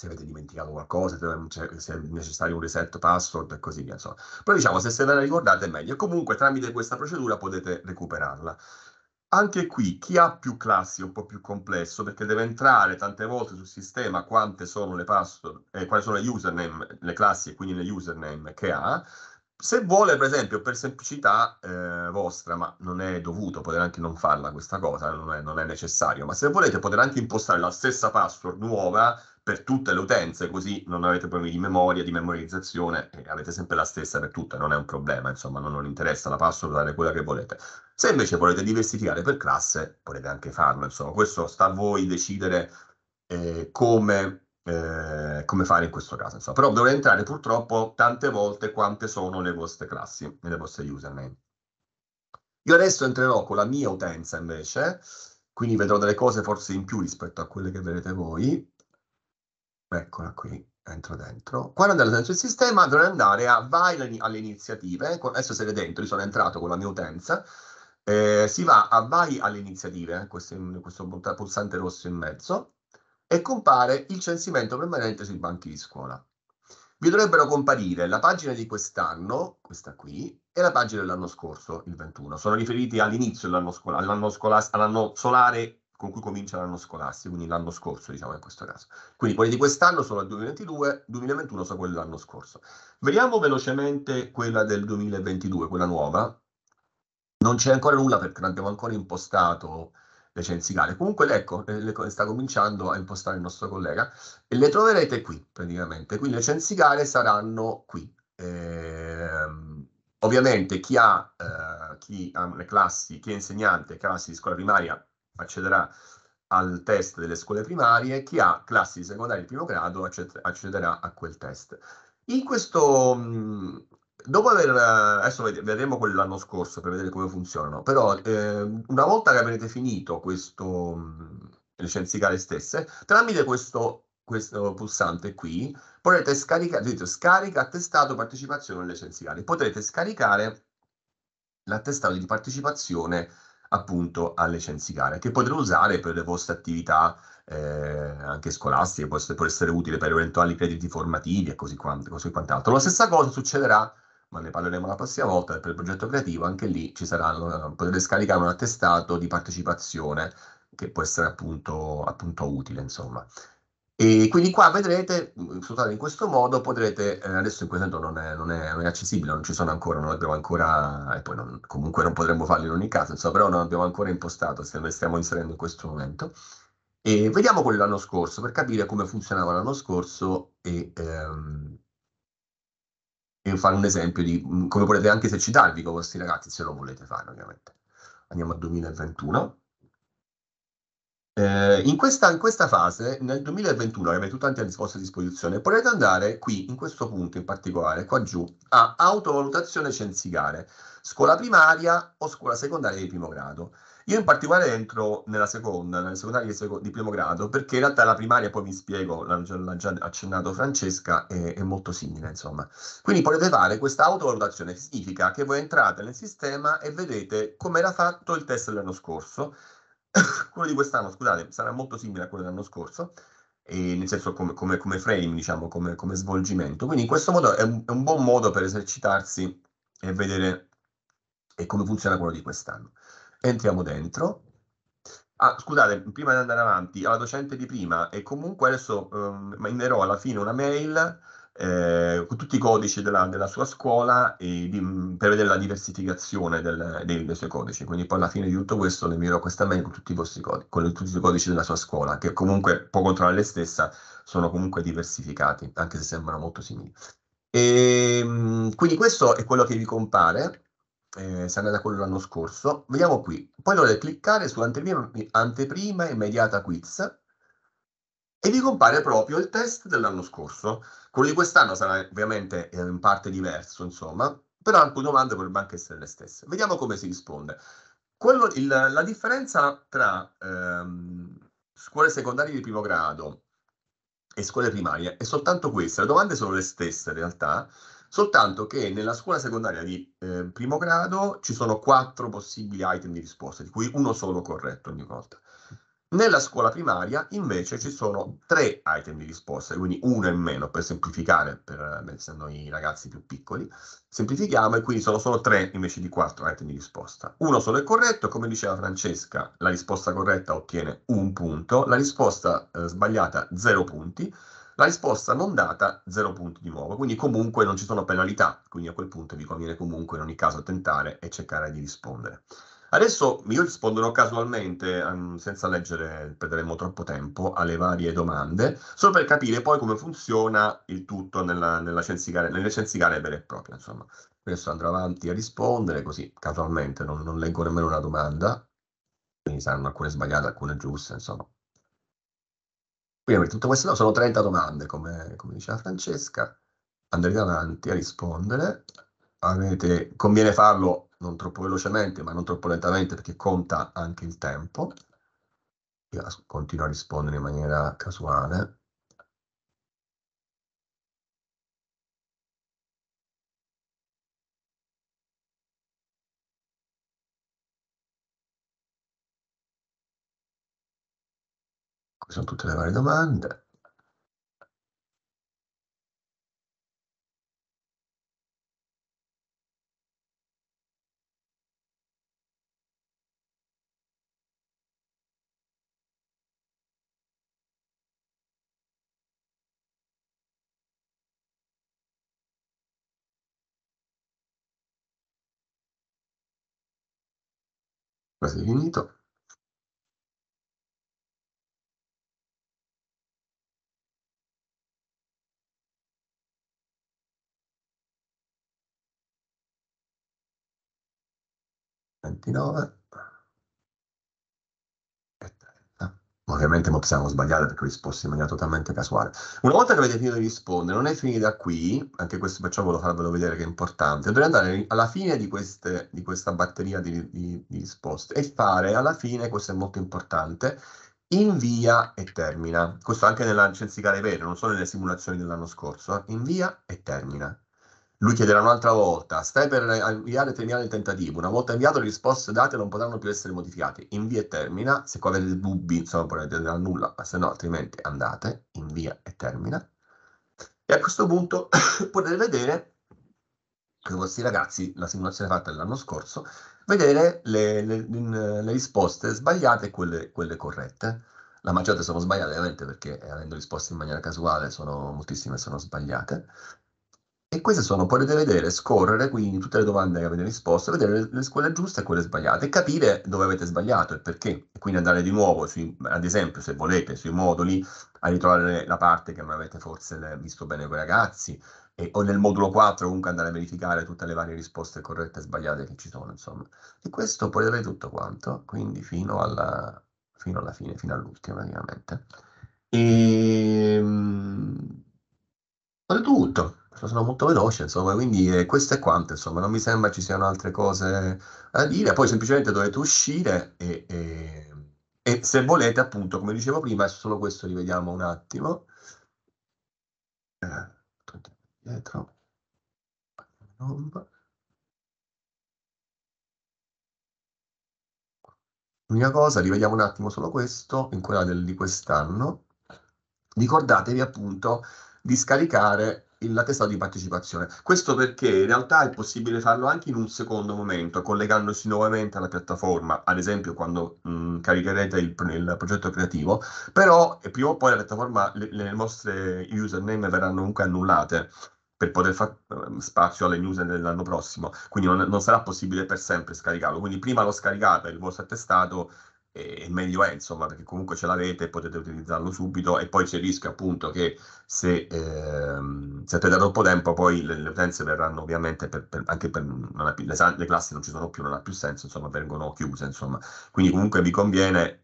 se avete dimenticato qualcosa, se è necessario un reset password e così via. Insomma. Però diciamo, se se la ricordate è meglio. Comunque tramite questa procedura potete recuperarla. Anche qui chi ha più classi è un po' più complesso perché deve entrare tante volte sul sistema quante sono le password, eh, quali sono le username, le classi e quindi le username che ha se vuole, per esempio, per semplicità eh, vostra, ma non è dovuto, potete anche non farla questa cosa, eh, non è, non è, necessario, ma se volete potete anche impostare la stessa password nuova per tutte le utenze, così non avete problemi di memoria, di memorizzazione, e avete sempre la stessa per tutte, non è un problema, insomma, non, non interessa la password, dare quella che volete. Se invece volete diversificare per classe, potete anche farlo, insomma, questo sta a voi decidere eh, come eh, come fare in questo caso. Insomma. Però dovrei entrare purtroppo tante volte quante sono le vostre classi, le vostre username. Io adesso entrerò con la mia utenza invece, quindi vedrò delle cose forse in più rispetto a quelle che vedete voi. Eccola qui, entro dentro. Quando andrò dentro il sistema dovrei andare a vai alle iniziative, adesso siete dentro, io sono entrato con la mia utenza, eh, si va a vai alle iniziative, questo, questo pulsante rosso in mezzo, e compare il censimento permanente sui banchi di scuola. Vi dovrebbero comparire la pagina di quest'anno, questa qui, e la pagina dell'anno scorso, il 21. Sono riferiti all'inizio dell'anno scolastico, all'anno solare con cui comincia l'anno scolastico, quindi l'anno scorso, diciamo in questo caso. Quindi quelli di quest'anno sono il 2022, 2021 sono quelli dell'anno scorso. Vediamo velocemente quella del 2022, quella nuova. Non c'è ancora nulla perché non abbiamo ancora impostato recensicale. Comunque, ecco, eh, sta cominciando a impostare il nostro collega e le troverete qui praticamente. Quindi le censicale saranno qui. Ehm, ovviamente chi ha, eh, chi ha le classi, chi è insegnante, classi di scuola primaria accederà al test delle scuole primarie, chi ha classi di secondaria di primo grado accederà a quel test. In questo, mm, Dopo aver, eh, adesso vedremo quello dell'anno scorso per vedere come funzionano, però eh, una volta che avrete finito questo le licenziare stesse, tramite questo, questo pulsante qui potrete scaricare, detto, scarica attestato partecipazione alle licenziare, potrete scaricare l'attestato di partecipazione appunto alle licenziare, che potrete usare per le vostre attività eh, anche scolastiche, può essere, utile per eventuali crediti formativi e così, quant così quant'altro. La stessa cosa succederà ma ne parleremo la prossima volta, per il progetto creativo anche lì ci saranno, eh, potrete scaricare un attestato di partecipazione che può essere appunto, appunto utile, insomma. E quindi qua vedrete, mm, in questo modo potrete, eh, adesso in questo momento non è, non, è, non è, accessibile, non ci sono ancora, non abbiamo ancora, e poi non, comunque non potremmo farlo in ogni caso, insomma, però non abbiamo ancora impostato, se ne stiamo inserendo in questo momento. E vediamo quello dell'anno scorso, per capire come funzionava l'anno scorso e ehm, e fare un esempio di come potete anche esercitarvi con questi ragazzi se lo volete fare ovviamente. Andiamo a 2021. Eh, in, questa, in, questa, fase, nel 2021, avete tutti tanti a vostra disposizione, potete andare qui, in questo punto in particolare, qua giù, a autovalutazione censicare, scuola primaria o scuola secondaria di primo grado. Io in particolare entro nella seconda, nella secondaria di primo grado, perché in realtà la primaria, poi vi spiego, l'ha già, l'ha già accennato Francesca, è, è, molto simile, insomma. Quindi potete fare questa autovalutazione, che significa che voi entrate nel sistema e vedete come era fatto il test dell'anno scorso, quello di quest'anno, scusate, sarà molto simile a quello dell'anno scorso, e nel senso come, come, come frame, diciamo, come, come, svolgimento. Quindi in questo modo è un, è un buon modo per esercitarsi e vedere e come funziona quello di quest'anno entriamo dentro. Ah, scusate, prima di andare avanti, alla docente di prima e comunque adesso um, manderò alla fine una mail eh, con tutti i codici della, della sua scuola e di, per vedere la diversificazione del, dei, dei, suoi codici. Quindi poi alla fine di tutto questo le invierò questa mail con tutti i vostri codici, con tutti i codici della sua scuola, che comunque può controllare lei stessa, sono comunque diversificati, anche se sembrano molto simili. E, ehm, quindi questo è quello che vi compare eh, se andate a quello l'anno scorso. Vediamo qui. Poi dovete cliccare sull'anteprima immediata quiz e vi compare proprio il test dell'anno scorso. Quello di quest'anno sarà ovviamente eh, in parte diverso, insomma, però alcune domande potrebbero anche essere le stesse. Vediamo come si risponde. Quello, il, la differenza tra ehm, scuole secondarie di primo grado e scuole primarie è soltanto questa. Le domande sono le stesse in realtà, soltanto che nella scuola secondaria di eh, primo grado ci sono quattro possibili item di risposta, di cui uno solo corretto ogni volta. Nella scuola primaria invece ci sono tre item di risposta, quindi uno in meno per semplificare, per, eh, essendo i ragazzi più piccoli, semplifichiamo e quindi sono solo tre invece di quattro item di risposta. Uno solo è corretto, come diceva Francesca, la risposta corretta ottiene un punto, la risposta eh, sbagliata zero punti, la risposta non data, zero punti di nuovo, quindi comunque non ci sono penalità, quindi a quel punto vi conviene comunque in ogni caso tentare e cercare di rispondere. Adesso io risponderò casualmente, ehm, senza leggere, perderemo troppo tempo, alle varie domande, solo per capire poi come funziona il tutto nella, nella censicare, nelle censicare vere e proprie. Insomma, adesso andrò avanti a rispondere, così casualmente non, non leggo nemmeno una domanda, quindi saranno alcune sbagliate, alcune giuste, insomma, quindi per tutto questo sono 30 domande, come, come diceva Francesca. Andrete avanti a rispondere. Avete, conviene farlo non troppo velocemente, ma non troppo lentamente, perché conta anche il tempo. Io continuo a rispondere in maniera casuale. ci sono tutte le varie domande. Quasi finito. 29 Ovviamente possiamo sbagliare perché ho risposto in maniera totalmente casuale. Una volta che avete finito di rispondere, non è finita qui, anche questo perciò volevo farvelo vedere che è importante, dovete andare alla fine di, queste, di questa batteria di, di, di risposte e fare alla fine, questo è molto importante, invia e termina. Questo anche nella censicare vero, non solo nelle simulazioni dell'anno scorso, eh. invia e termina. Lui chiederà un'altra volta, stai per inviare e terminare il tentativo. Una volta inviato le risposte date non potranno più essere modificate. Invia e termina, se qua avete dubbi, insomma, potete dire nulla, ma se no altrimenti andate, invia e termina. E a questo punto potete vedere con questi ragazzi, la simulazione fatta l'anno scorso, vedere le, le, le risposte sbagliate e quelle, quelle, corrette. La maggior parte sono sbagliate, ovviamente, perché avendo risposte in maniera casuale, sono, moltissime sono sbagliate. E queste sono, potete vedere, scorrere quindi tutte le domande che avete risposto, vedere le, scuole giuste e quelle sbagliate e capire dove avete sbagliato e perché. E quindi andare di nuovo, sui, ad esempio, se volete, sui moduli a ritrovare la parte che non avete forse visto bene con i ragazzi e, o nel modulo 4 comunque andare a verificare tutte le varie risposte corrette e sbagliate che ci sono, insomma. E questo potete vedere tutto quanto, quindi fino alla, fino alla fine, fino all'ultimo praticamente. E... Ehm, ho detto tutto sono molto veloce, insomma, quindi eh, questo è quanto, insomma, non mi sembra ci siano altre cose da dire, poi semplicemente dovete uscire e, e, e se volete, appunto, come dicevo prima, è solo questo, rivediamo un attimo. Eh, dietro. L'unica cosa, rivediamo un attimo solo questo, in quella del, di quest'anno. Ricordatevi appunto di scaricare la testa di partecipazione. Questo perché in realtà è possibile farlo anche in un secondo momento, collegandosi nuovamente alla piattaforma, ad esempio quando mh, mm, caricherete il, il, progetto creativo, però prima o poi la piattaforma, le, le vostre username verranno comunque annullate per poter fare ehm, spazio alle news dell'anno prossimo, quindi non, non sarà possibile per sempre scaricarlo, quindi prima lo scaricate, il vostro attestato, e meglio è, insomma, perché comunque ce l'avete e potete utilizzarlo subito e poi c'è il rischio appunto che se ehm, siete da troppo tempo poi le, le utenze verranno ovviamente per, per, anche per più, le, le, classi non ci sono più, non ha più senso, insomma, vengono chiuse, insomma. Quindi comunque vi conviene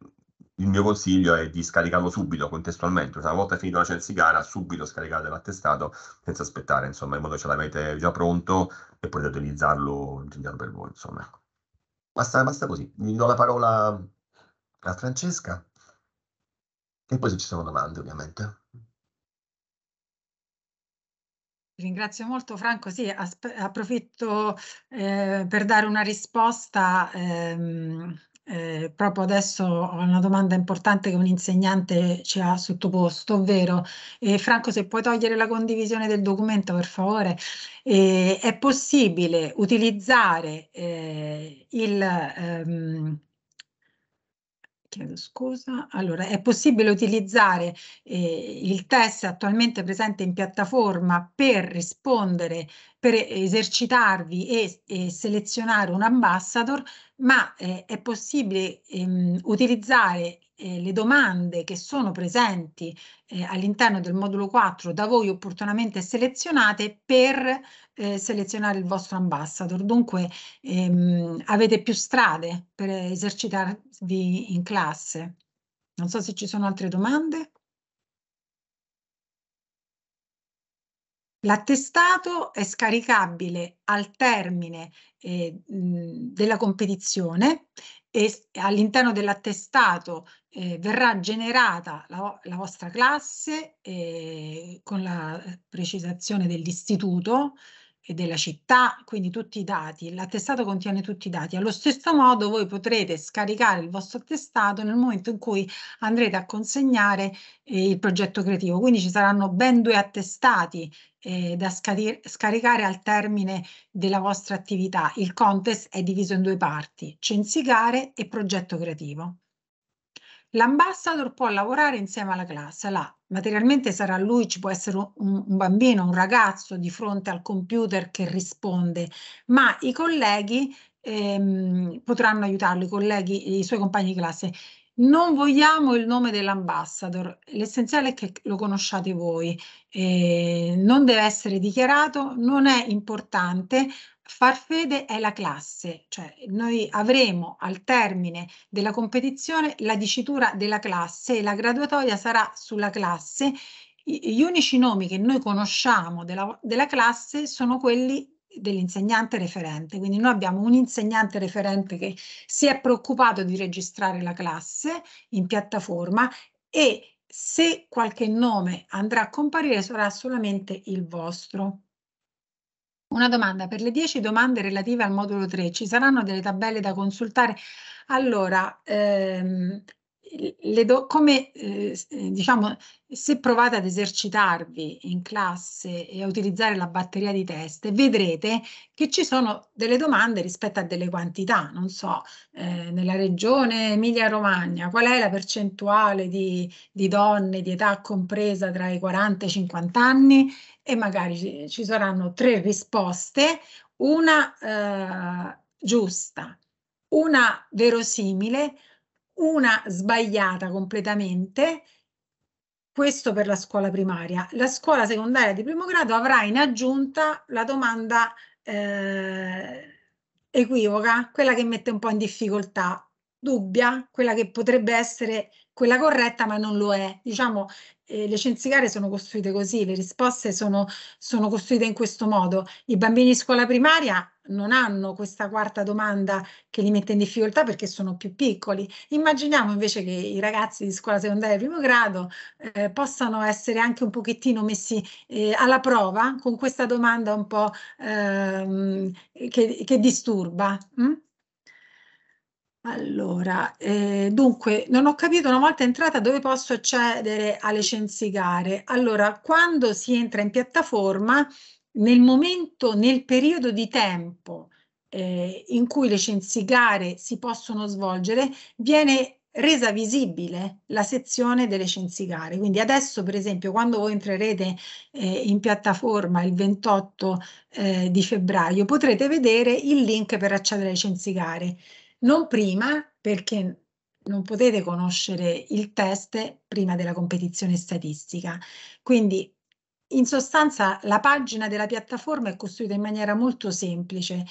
il mio consiglio è di scaricarlo subito, contestualmente, una volta finita la censi gara subito scaricate l'attestato senza aspettare, insomma, in modo che ce l'avete già pronto e potete utilizzarlo, utilizzarlo per voi, insomma. Ecco. Basta, basta così, vi do la parola da Francesca. E poi se ci sono domande ovviamente. Ringrazio molto Franco, sì, approfitto eh, per dare una risposta. Ehm, eh, proprio adesso ho una domanda importante che un insegnante ci ha sottoposto, ovvero eh, Franco se puoi togliere la condivisione del documento per favore, eh, è possibile utilizzare eh, il... Ehm, chiedo scusa. Allora, è possibile utilizzare eh, il test attualmente presente in piattaforma per rispondere, per esercitarvi e, e selezionare un ambassador, ma eh, è possibile ehm, utilizzare eh, le domande che sono presenti eh, all'interno del modulo 4 da voi opportunamente selezionate per eh, selezionare il vostro ambassador. Dunque ehm, avete più strade per esercitarvi in classe. Non so se ci sono altre domande. L'attestato è scaricabile al termine eh, della competizione e all'interno dell'attestato eh, verrà generata la, la vostra classe eh, con la precisazione dell'istituto e della città, quindi tutti i dati. L'attestato contiene tutti i dati. Allo stesso modo voi potrete scaricare il vostro attestato nel momento in cui andrete a consegnare eh, il progetto creativo. Quindi ci saranno ben due attestati eh, da scaricare al termine della vostra attività. Il contest è diviso in due parti, censicare e progetto creativo. L'ambassador può lavorare insieme alla classe, là materialmente sarà lui, ci può essere un, un, bambino, un ragazzo di fronte al computer che risponde, ma i colleghi ehm, potranno aiutarlo, i colleghi, i suoi compagni di classe. Non vogliamo il nome dell'ambassador, l'essenziale è che lo conosciate voi, eh, non deve essere dichiarato, non è importante, far fede è la classe, cioè noi avremo al termine della competizione la dicitura della classe e la graduatoria sarà sulla classe. Gli unici nomi che noi conosciamo della, della classe sono quelli dell'insegnante referente, quindi noi abbiamo un insegnante referente che si è preoccupato di registrare la classe in piattaforma e se qualche nome andrà a comparire sarà solamente il vostro. Una domanda, per le 10 domande relative al modulo 3 ci saranno delle tabelle da consultare? Allora, ehm, Do, come eh, diciamo, se provate ad esercitarvi in classe e a utilizzare la batteria di test, vedrete che ci sono delle domande rispetto a delle quantità, non so, eh, nella regione Emilia-Romagna, qual è la percentuale di, di, donne di età compresa tra i 40 e i 50 anni? E magari ci, saranno tre risposte, una eh, giusta, una verosimile, una sbagliata completamente, questo per la scuola primaria. La scuola secondaria di primo grado avrà in aggiunta la domanda eh, equivoca, quella che mette un po' in difficoltà, dubbia, quella che potrebbe essere quella corretta ma non lo è. Diciamo, eh, le scienze gare sono costruite così, le risposte sono, sono costruite in questo modo. I bambini di scuola primaria non hanno questa quarta domanda che li mette in difficoltà perché sono più piccoli. Immaginiamo invece che i ragazzi di scuola secondaria e primo grado eh, possano essere anche un pochettino messi eh, alla prova con questa domanda un po' ehm, che, che, disturba. Hm? Allora, eh, dunque, non ho capito una volta entrata dove posso accedere alle censigare. Allora, quando si entra in piattaforma, nel momento, nel periodo di tempo eh, in cui le censigare si possono svolgere, viene resa visibile la sezione delle censigare. Quindi adesso, per esempio, quando voi entrerete eh, in piattaforma il 28 eh, di febbraio, potrete vedere il link per accedere alle censigare non prima perché non potete conoscere il test prima della competizione statistica. Quindi in sostanza la pagina della piattaforma è costruita in maniera molto semplice.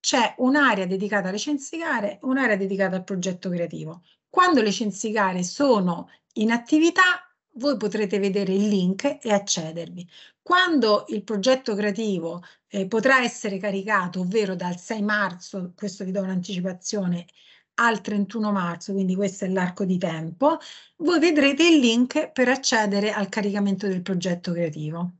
C'è un'area dedicata alle censicare, un'area dedicata al progetto creativo. Quando le censicare sono in attività, voi potrete vedere il link e accedervi. Quando il progetto creativo eh, potrà essere caricato, ovvero dal 6 marzo, questo vi do un'anticipazione, al 31 marzo, quindi questo è l'arco di tempo, voi vedrete il link per accedere al caricamento del progetto creativo.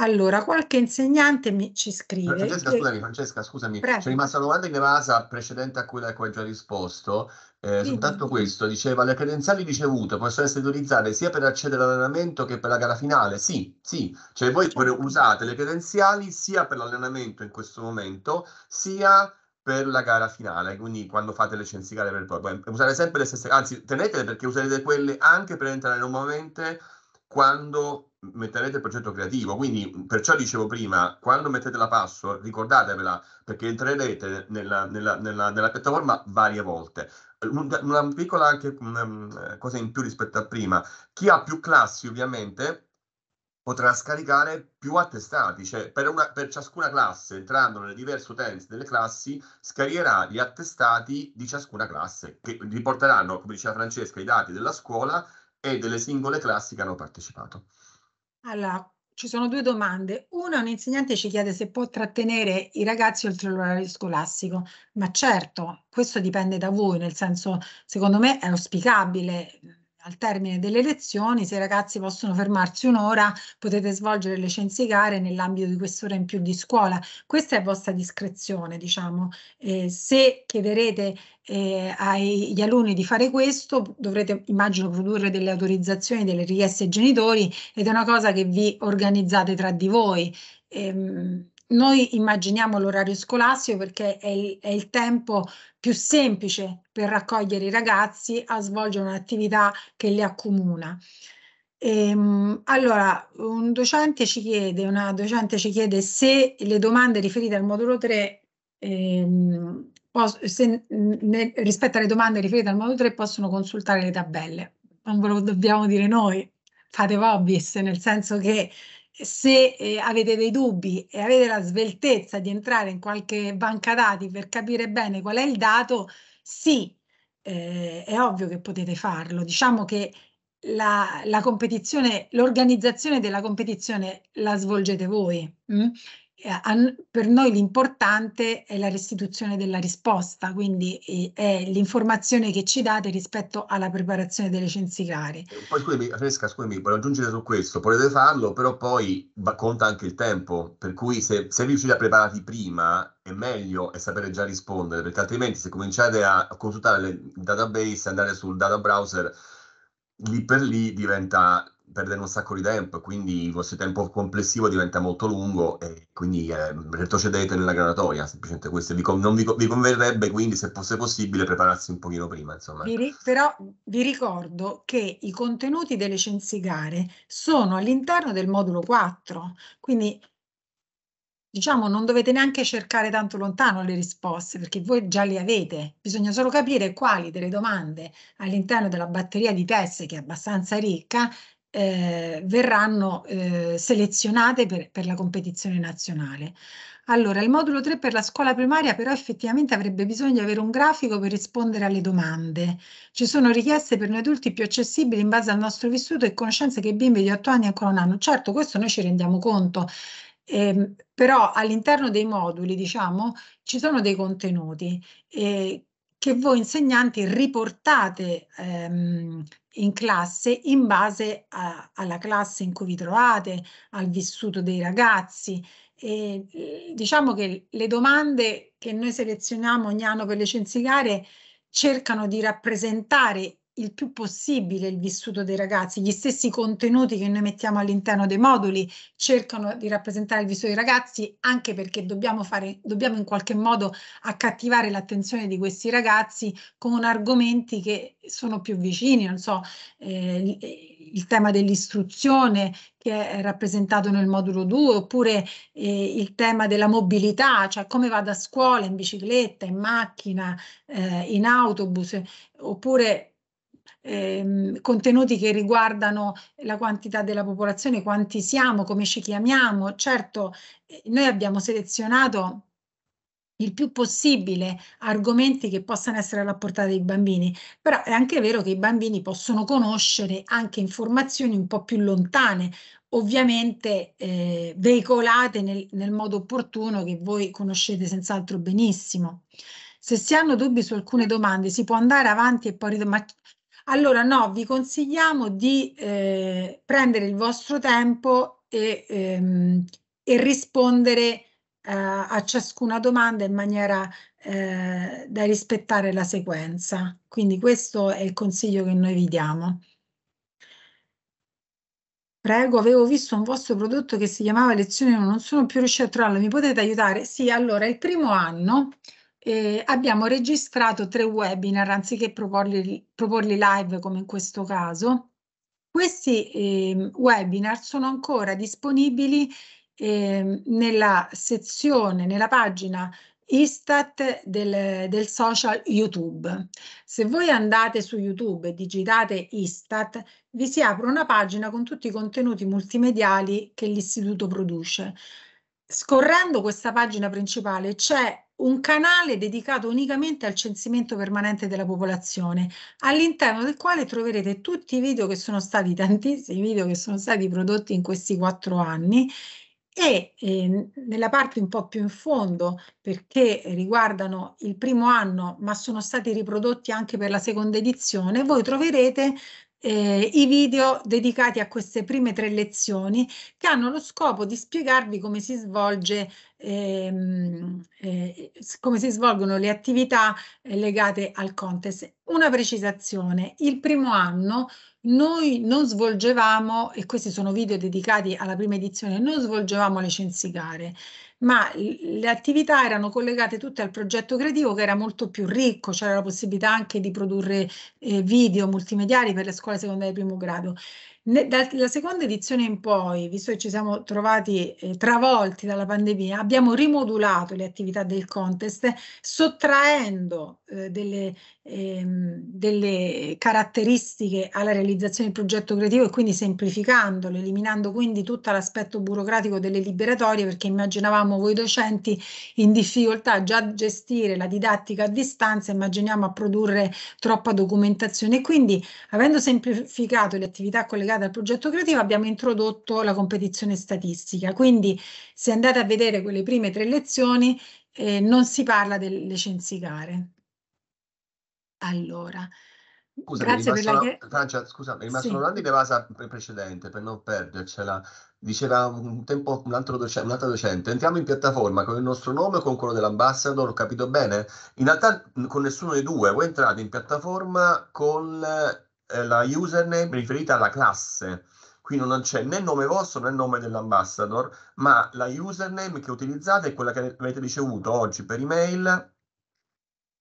Allora, qualche insegnante mi, ci scrive. Francesca, scusami, Francesca, scusami. C'è rimasta una domanda in evasa precedente a quella a cui hai già risposto. Eh, soltanto questo, diceva, le credenziali ricevute possono essere utilizzate sia per accedere all'allenamento che per la gara finale. Sì, sì, cioè voi certo. usate le credenziali sia per l'allenamento in questo momento, sia per la gara finale, quindi quando fate le censicare per poi, poi usate sempre le stesse, anzi tenetele perché userete quelle anche per entrare nuovamente quando metterete il progetto creativo, quindi perciò dicevo prima, quando mettete la password ricordatevela perché entrerete nella, nella, nella, nella piattaforma varie volte una piccola anche, um, cosa in più rispetto a prima, chi ha più classi ovviamente potrà scaricare più attestati, cioè per, una, per, ciascuna classe, entrando nelle diverse utenze delle classi, scaricherà gli attestati di ciascuna classe, che riporteranno, come diceva Francesca, i dati della scuola e delle singole classi che hanno partecipato. Allora, ci sono due domande. Una, un insegnante ci chiede se può trattenere i ragazzi oltre l'orario scolastico, ma certo, questo dipende da voi, nel senso, secondo me è auspicabile, al termine delle lezioni, se i ragazzi possono fermarsi un'ora, potete svolgere le scienze gare nell'ambito di quest'ora in più di scuola. Questa è a vostra discrezione, diciamo. Eh, se chiederete eh, agli alunni di fare questo, dovrete, immagino, produrre delle autorizzazioni, delle richieste ai genitori ed è una cosa che vi organizzate tra di voi. Ehm, noi immaginiamo l'orario scolastico perché è il, è il, tempo più semplice per raccogliere i ragazzi a svolgere un'attività che li accomuna. Ehm, allora, un docente ci chiede, una docente ci chiede se le domande riferite al modulo 3 ehm, se, ne, rispetto alle domande riferite al modulo 3 possono consultare le tabelle. Non ve lo dobbiamo dire noi, fate vobis, nel senso che se eh, avete dei dubbi e avete la sveltezza di entrare in qualche banca dati per capire bene qual è il dato, sì, eh, è ovvio che potete farlo. Diciamo che la, la competizione, l'organizzazione della competizione la svolgete voi. Mh? Mm? Eh, per noi l'importante è la restituzione della risposta, quindi eh, è l'informazione che ci date rispetto alla preparazione delle censicari. Eh, poi scusami, Fresca, scusami, voglio aggiungere su questo, potete farlo, però poi conta anche il tempo, per cui se, se riuscite a prepararvi prima è meglio e sapere già rispondere, perché altrimenti se cominciate a consultare il database, andare sul data browser, lì per lì diventa perdere un sacco di tempo quindi il vostro tempo complessivo diventa molto lungo e quindi eh, retrocedete nella granatoia, semplicemente questo. Vi, non vi, vi, converrebbe quindi, se fosse possibile, prepararsi un pochino prima. Insomma. Vi ecco. ri- però vi ricordo che i contenuti delle censi gare sono all'interno del modulo 4, quindi diciamo non dovete neanche cercare tanto lontano le risposte perché voi già le avete, bisogna solo capire quali delle domande all'interno della batteria di test che è abbastanza ricca eh, verranno eh, selezionate per, per, la competizione nazionale. Allora, il modulo 3 per la scuola primaria però effettivamente avrebbe bisogno di avere un grafico per rispondere alle domande. Ci sono richieste per noi adulti più accessibili in base al nostro vissuto e conoscenze che i bimbi di 8 anni ancora non hanno. Certo, questo noi ci rendiamo conto, eh, però all'interno dei moduli, diciamo, ci sono dei contenuti eh, che voi insegnanti riportate ehm, in classe in base a, alla classe in cui vi trovate, al vissuto dei ragazzi. E, eh, diciamo che le domande che noi selezioniamo ogni anno per le censicare cercano di rappresentare il più possibile il vissuto dei ragazzi, gli stessi contenuti che noi mettiamo all'interno dei moduli cercano di rappresentare il vissuto dei ragazzi anche perché dobbiamo, fare, dobbiamo in qualche modo accattivare l'attenzione di questi ragazzi con argomenti che sono più vicini, non so, eh, il eh, tema dell'istruzione che è rappresentato nel modulo 2 oppure eh, il tema della mobilità, cioè come vado a scuola in bicicletta, in macchina, eh, in autobus oppure ehm, contenuti che riguardano la quantità della popolazione, quanti siamo, come ci chiamiamo. Certo, eh, noi abbiamo selezionato il più possibile argomenti che possano essere alla portata dei bambini, però è anche vero che i bambini possono conoscere anche informazioni un po' più lontane, ovviamente eh, veicolate nel, nel modo opportuno che voi conoscete senz'altro benissimo. Se si hanno dubbi su alcune domande si può andare avanti e poi allora no, vi consigliamo di eh, prendere il vostro tempo e, ehm, e rispondere eh, a ciascuna domanda in maniera eh, da rispettare la sequenza. Quindi questo è il consiglio che noi vi diamo. Prego, avevo visto un vostro prodotto che si chiamava Lezioni, non sono più riuscita a trovarlo, mi potete aiutare? Sì, allora, il primo anno eh, abbiamo registrato tre webinar anziché proporli, proporli live come in questo caso. Questi eh, webinar sono ancora disponibili eh, nella sezione, nella pagina Istat del, del, social YouTube. Se voi andate su YouTube e digitate Istat, vi si apre una pagina con tutti i contenuti multimediali che l'istituto produce. Scorrendo questa pagina principale c'è un canale dedicato unicamente al censimento permanente della popolazione, all'interno del quale troverete tutti i video che sono stati, tantissimi video che sono stati prodotti in questi quattro anni e eh, nella parte un po' più in fondo perché riguardano il primo anno ma sono stati riprodotti anche per la seconda edizione voi troverete eh, i video dedicati a queste prime tre lezioni che hanno lo scopo di spiegarvi come si svolge ehm, eh, come si svolgono le attività eh, legate al contest. Una precisazione, il primo anno noi non svolgevamo, e questi sono video dedicati alla prima edizione, non svolgevamo le censicare, ma le attività erano collegate tutte al progetto creativo che era molto più ricco, c'era cioè la possibilità anche di produrre eh, video multimediali per le scuole secondarie di primo grado. Ne, dalla seconda edizione in poi, visto che ci siamo trovati eh, travolti dalla pandemia, abbiamo rimodulato le attività del contest sottraendo eh, delle, ehm, delle, caratteristiche alla realizzazione del progetto creativo e quindi semplificandolo, eliminando quindi tutto l'aspetto burocratico delle liberatorie perché immaginavamo voi docenti in difficoltà già a gestire la didattica a distanza, immaginiamo a produrre troppa documentazione e quindi avendo semplificato le attività collegate al progetto creativo abbiamo introdotto la competizione statistica. Quindi se andate a vedere quelle prime tre lezioni eh, non si parla del licenziare. Allora, Scusa, grazie per la chiarezza. Francia, scusa, è rimasto sì. una domanda di evasa precedente per non perdercela. Diceva un tempo un altro docente, un'altra docente, entriamo in piattaforma con il nostro nome o con quello dell'ambassador, ho capito bene? In realtà mhmm, con nessuno dei due, voi entrate in piattaforma con eh, la username riferita alla classe. Qui non c'è né il nome vostro né il nome dell'ambassador, ma la username che utilizzate è quella che avete ricevuto oggi per email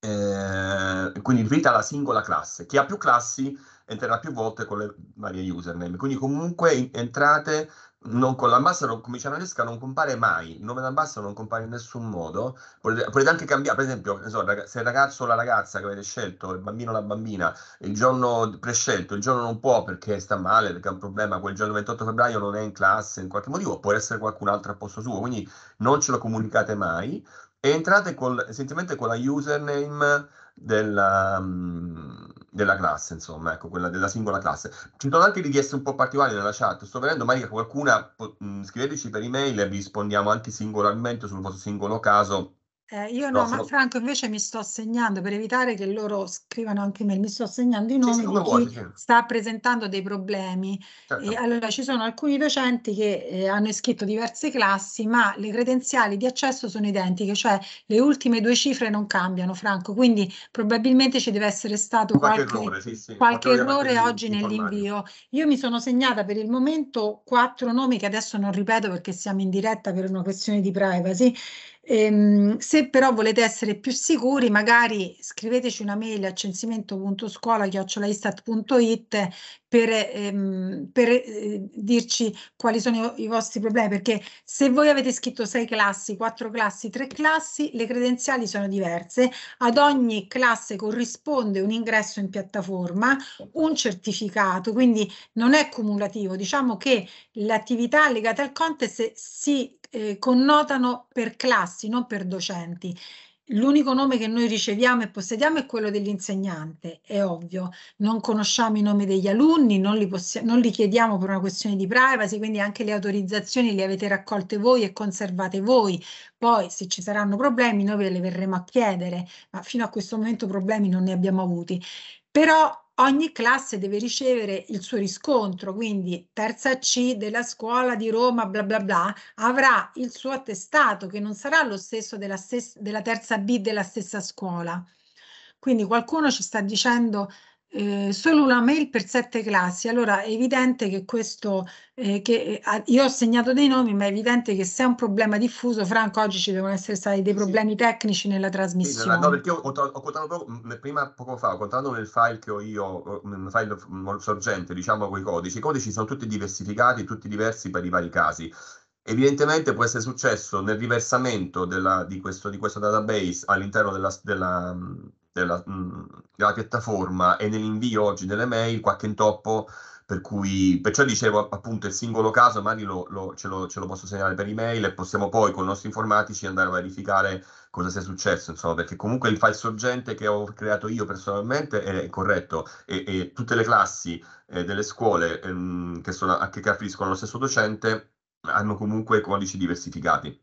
eh, quindi riferita alla singola classe. Chi ha più classi entrerà più volte con le varie username, quindi comunque entrate non con l'ambassador, come diceva Francesca, non compare mai, il nome d'ambassador non compare in nessun modo, potete, potete anche cambiare, per esempio, so, se il ragazzo o la ragazza che avete scelto, il bambino o la bambina, il giorno prescelto, il giorno non può perché sta male, perché ha un problema, quel giorno 28 febbraio non è in classe, in qualche motivo, può essere qualcun altro al posto suo, quindi non ce lo comunicate mai, entrate col, essenzialmente con la username della, mm, della, classe, insomma, ecco, quella della singola classe. Ci sono anche richieste un po' particolari nella chat, sto vedendo magari qualcuna, mm, scriveteci per email e vi rispondiamo anche singolarmente sul vostro singolo caso eh, io no, no sono... Franco invece mi sto segnando per evitare che loro scrivano anche me, mi sto segnando i nomi sì, sì, di vuoi, chi sì. sta presentando dei problemi. Certo. E, allora ci sono alcuni docenti che eh, hanno iscritto diverse classi, ma le credenziali di accesso sono identiche, cioè le ultime due cifre non cambiano, Franco. Quindi probabilmente ci deve essere stato qualche, qualche errore, qualche errore oggi nell'invio. Io mi sono segnata per il momento quattro nomi che adesso non ripeto perché siamo in diretta per una questione di privacy Ehm, se però volete essere più sicuri, magari scriveteci una mail a censimento.scuola.it per, ehm, per eh, dirci quali sono i, i vostri problemi, perché se voi avete scritto sei classi, quattro classi, tre classi, le credenziali sono diverse. Ad ogni classe corrisponde un ingresso in piattaforma, un certificato, quindi non è cumulativo. Diciamo che l'attività legata al contest si eh, connotano per classi, non per docenti. L'unico nome che noi riceviamo e possediamo è quello dell'insegnante, è ovvio, non conosciamo i nomi degli alunni, non li, possiamo, non li, chiediamo per una questione di privacy, quindi anche le autorizzazioni le avete raccolte voi e conservate voi, poi se ci saranno problemi noi ve le verremo a chiedere, ma fino a questo momento problemi non ne abbiamo avuti. Però ogni classe deve ricevere il suo riscontro, quindi terza C della scuola di Roma, bla bla bla, avrà il suo attestato che non sarà lo stesso della, stessa, della terza B della stessa scuola. Quindi qualcuno ci sta dicendo eh, solo una mail per sette classi. Allora è evidente che questo, eh, che eh, io ho segnato dei nomi, ma è evidente che se è un problema diffuso, Franco, oggi ci devono essere stati dei problemi sì. tecnici nella trasmissione. Sì, no, perché ho, contato, ho contato proprio, mm, prima poco fa, ho contato nel file che ho io, mm, un file sorgente, diciamo con i codici. I codici sono tutti diversificati, tutti diversi per i vari casi. Evidentemente può essere successo nel riversamento della, di, questo, di, questo, database all'interno della, della mm, della, della piattaforma e nell'invio oggi delle mail qualche intoppo per cui, perciò dicevo appunto il singolo caso, magari lo, lo, ce, lo, ce, lo, posso segnalare per email e possiamo poi con i nostri informatici andare a verificare cosa sia successo, insomma, perché comunque il file sorgente che ho creato io personalmente è corretto e, e tutte le classi eh, delle scuole ehm, che, sono, che, che afferiscono allo stesso docente hanno comunque codici diversificati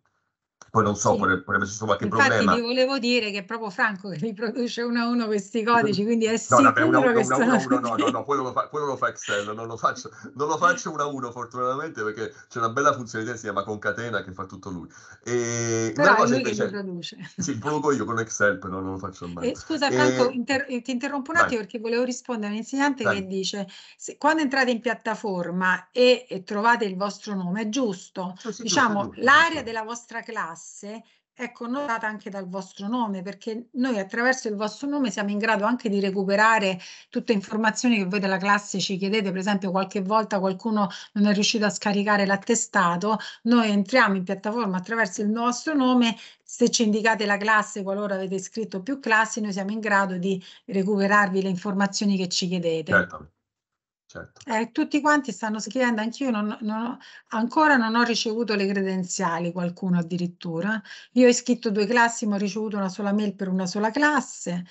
poi non so, sì. potrebbe esserci qualche Infatti problema. Infatti ti volevo dire che è proprio Franco che riproduce uno a uno questi codici, quindi è no, sicuro vabbè, uno, che uno, sono... Uno, no, no, no, quello lo, fa, quello lo fa Excel, non lo faccio, non lo faccio uno a uno fortunatamente perché c'è una bella funzionalità che si chiama concatena che fa tutto lui. E Però cosa lui invece... che riproduce. Sì, produco io con Excel, però non lo faccio mai. Eh, e, scusa Franco, e... inter... Eh, ti interrompo un attimo Vai. perché volevo rispondere a un insegnante Vai. che dice se, quando entrate in piattaforma e, e, trovate il vostro nome, è giusto, eh sì, sì, diciamo, giusto, l'area giusto. della vostra classe tasse, ecco, notata anche dal vostro nome, perché noi attraverso il vostro nome siamo in grado anche di recuperare tutte informazioni che voi della classe ci chiedete, per esempio qualche volta qualcuno non è riuscito a scaricare l'attestato, noi entriamo in piattaforma attraverso il nostro nome, se ci indicate la classe, qualora avete iscritto più classi, noi siamo in grado di recuperarvi le informazioni che ci chiedete. Certo. Certo. Eh, tutti quanti stanno scrivendo, anch'io non, non ho, ancora non ho ricevuto le credenziali, qualcuno addirittura. Io ho iscritto due classi ma ho ricevuto una sola mail per una sola classe.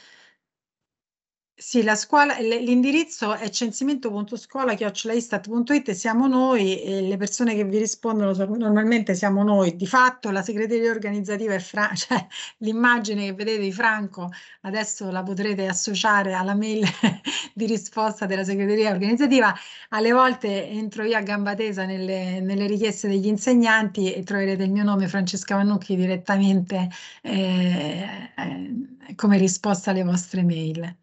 Sì, la scuola, l'indirizzo è censimento.scuola.it, siamo noi e le persone che vi rispondono normalmente siamo noi. Di fatto la segreteria organizzativa è Franco, cioè, l'immagine che vedete di Franco adesso la potrete associare alla mail di risposta della segreteria organizzativa. Alle volte entro io a gamba tesa nelle, nelle richieste degli insegnanti e troverete il mio nome Francesca Vannucchi direttamente eh, eh, come risposta alle vostre mail.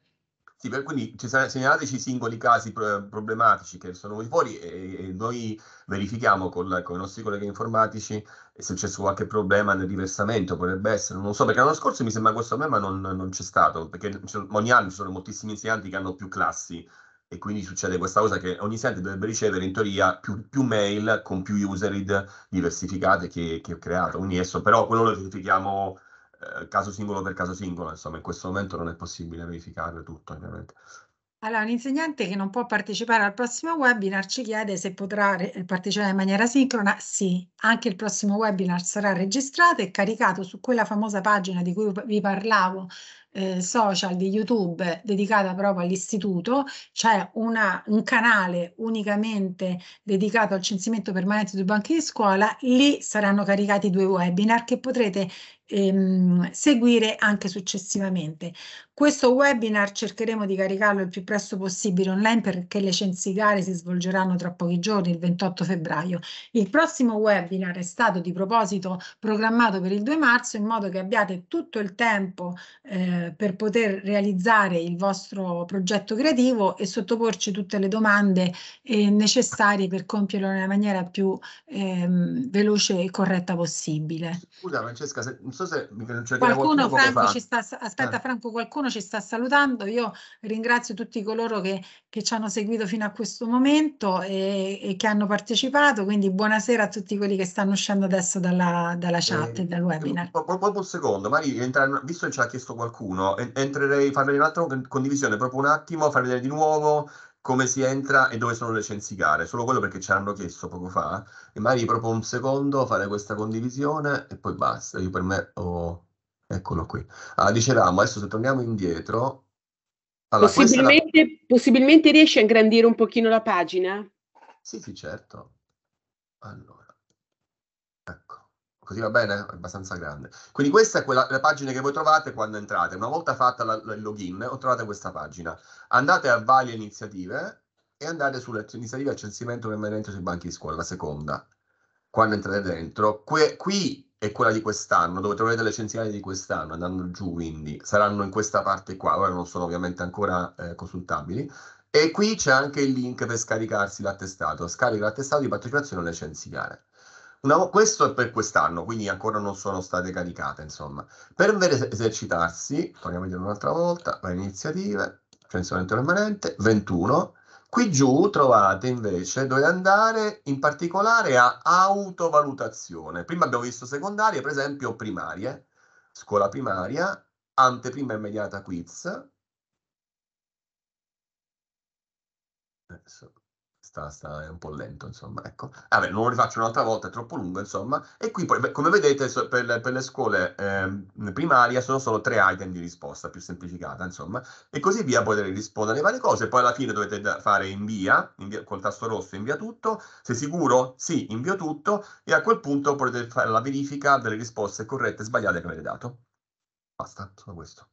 Sì, per, quindi segnalateci i singoli casi problematici che sono fuori e, e, noi verifichiamo col, con i nostri colleghi informatici se c'è stato qualche problema nel riversamento, potrebbe essere, non so, perché l'anno scorso mi sembra questo problema non, non c'è stato, perché ogni anno ci sono moltissimi insegnanti che hanno più classi e quindi succede questa cosa che ogni insegnante dovrebbe ricevere in teoria più, più mail con più user id diversificate che, che ho creato, quindi adesso però quello lo verifichiamo eh, caso singolo per caso singolo, insomma in questo momento non è possibile verificare tutto ovviamente. Allora, un insegnante che non può partecipare al prossimo webinar ci chiede se potrà partecipare in maniera sincrona. Sì, anche il prossimo webinar sarà registrato e caricato su quella famosa pagina di cui vi parlavo, eh, social di YouTube dedicata proprio all'istituto, c'è cioè un canale unicamente dedicato al censimento permanente dei banchi di scuola, lì saranno caricati due webinar che potrete ehm, seguire anche successivamente. Questo webinar cercheremo di caricarlo il più presto possibile online perché le censicare si svolgeranno tra pochi giorni, il 28 febbraio. Il prossimo webinar è stato di proposito programmato per il 2 marzo in modo che abbiate tutto il tempo eh, per poter realizzare il vostro progetto creativo e sottoporci tutte le domande eh, necessarie per compierlo nella maniera più ehm, veloce e corretta possibile. Scusa Francesca, se, so se mi cioè, qualcuno, Franco ci sta, aspetta eh. Franco, qualcuno ci sta salutando. Io ringrazio tutti coloro che, che ci hanno seguito fino a questo momento e, e, che hanno partecipato. Quindi buonasera a tutti quelli che stanno uscendo adesso dalla, dalla chat eh, e dal webinar. Proprio un secondo, Mari, visto che ce l'ha chiesto qualcuno, entrerei a un'altra condivisione proprio un attimo, far vedere di nuovo come si entra e dove sono le censicare, solo quello perché ci hanno chiesto poco fa, e magari proprio un secondo fare questa condivisione e poi basta, io per me ho... Oh, eccolo qui. Allora, ah, dicevamo, adesso se torniamo indietro... Allora, possibilmente, la... possibilmente riesci a ingrandire un pochino la pagina? Sì, sì, certo. Allora. Così va bene? È abbastanza grande. Quindi questa è quella, la pagina che voi trovate quando entrate. Una volta fatta la, la, il login, ho trovato questa pagina. Andate a varie iniziative e andate sull'iniziativa di censimento permanente sui banchi di scuola, la seconda. Quando entrate dentro, que, qui è quella di quest'anno, dove troverete le centinaia di quest'anno, andando giù quindi, saranno in questa parte qua, ora non sono ovviamente ancora eh, consultabili, e qui c'è anche il link per scaricarsi l'attestato, scarica l'attestato di partecipazione alle censiare. No, questo è per quest'anno, quindi ancora non sono state caricate, insomma. Per esercitarsi, torniamo indietro un'altra volta, le iniziative, censimento permanente, 21. Qui giù trovate invece, dove andare in particolare a autovalutazione. Prima abbiamo visto secondarie, per esempio primarie, scuola primaria, anteprima immediata quiz. Adesso sta, sta, è un po' lento, insomma, ecco. Vabbè, non lo rifaccio un'altra volta, è troppo lungo, insomma. E qui come vedete, per, le, per le scuole eh, primarie sono solo tre item di risposta, più semplificata, insomma. E così via, potete rispondere alle varie cose, poi alla fine dovete fare invia, invia col tasto rosso invia tutto, sei sicuro? Sì, invio tutto, e a quel punto potete fare la verifica delle risposte corrette e sbagliate che avete dato. Basta, solo questo.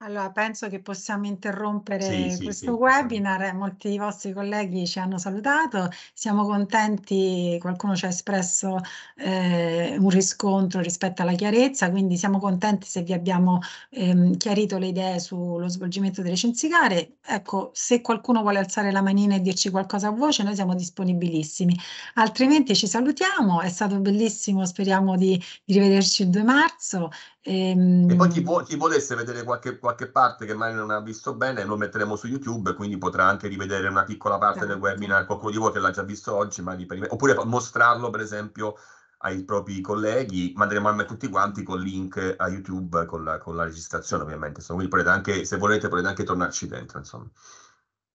Allora, penso che possiamo interrompere Sì, sì, questo sì, possiamo. webinar. Molti dei vostri colleghi ci hanno salutato. Siamo contenti, qualcuno ci ha espresso eh, un riscontro rispetto alla chiarezza, quindi siamo contenti se vi abbiamo ehm, chiarito le idee sullo svolgimento delle censicare. Ecco, se qualcuno vuole alzare la manina e dirci qualcosa a voce, noi siamo disponibilissimi. Altrimenti ci salutiamo, è stato bellissimo, speriamo di, di rivederci il 2 marzo e, e poi ehm chi, può, chi volesse vedere qualche, qualche, parte che magari non ha visto bene, lo metteremo su YouTube, quindi potrà anche rivedere una piccola parte certo. del webinar, qualcuno di voi che l'ha già visto oggi, per... oppure mostrarlo per esempio ai propri colleghi, manderemo a me tutti quanti con link a YouTube con la, con la registrazione ovviamente, insomma, quindi potete anche, se volete potete anche tornarci dentro. Insomma.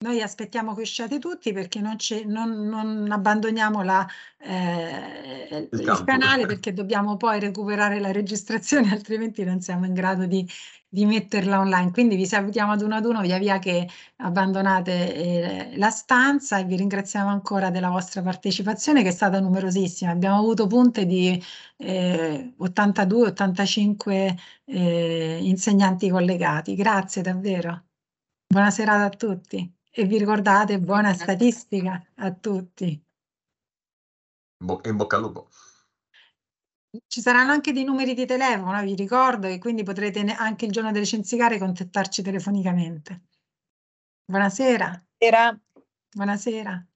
Noi aspettiamo che usciate tutti perché non, non, non abbandoniamo la, eh, il, il canale perché dobbiamo poi recuperare la registrazione altrimenti non siamo in grado di, di metterla online. Quindi vi salutiamo ad uno ad uno via via che abbandonate eh, la stanza e vi ringraziamo ancora della vostra partecipazione che è stata numerosissima. Abbiamo avuto punte di eh, 82-85 eh, insegnanti collegati. Grazie davvero. Buona serata a tutti. E vi ricordate, buona statistica a tutti. in bocca al lupo. Ci saranno anche dei numeri di telefono, vi ricordo, e quindi potrete anche il giorno delle censicare contattarci telefonicamente. Buonasera. Buonasera. Buonasera.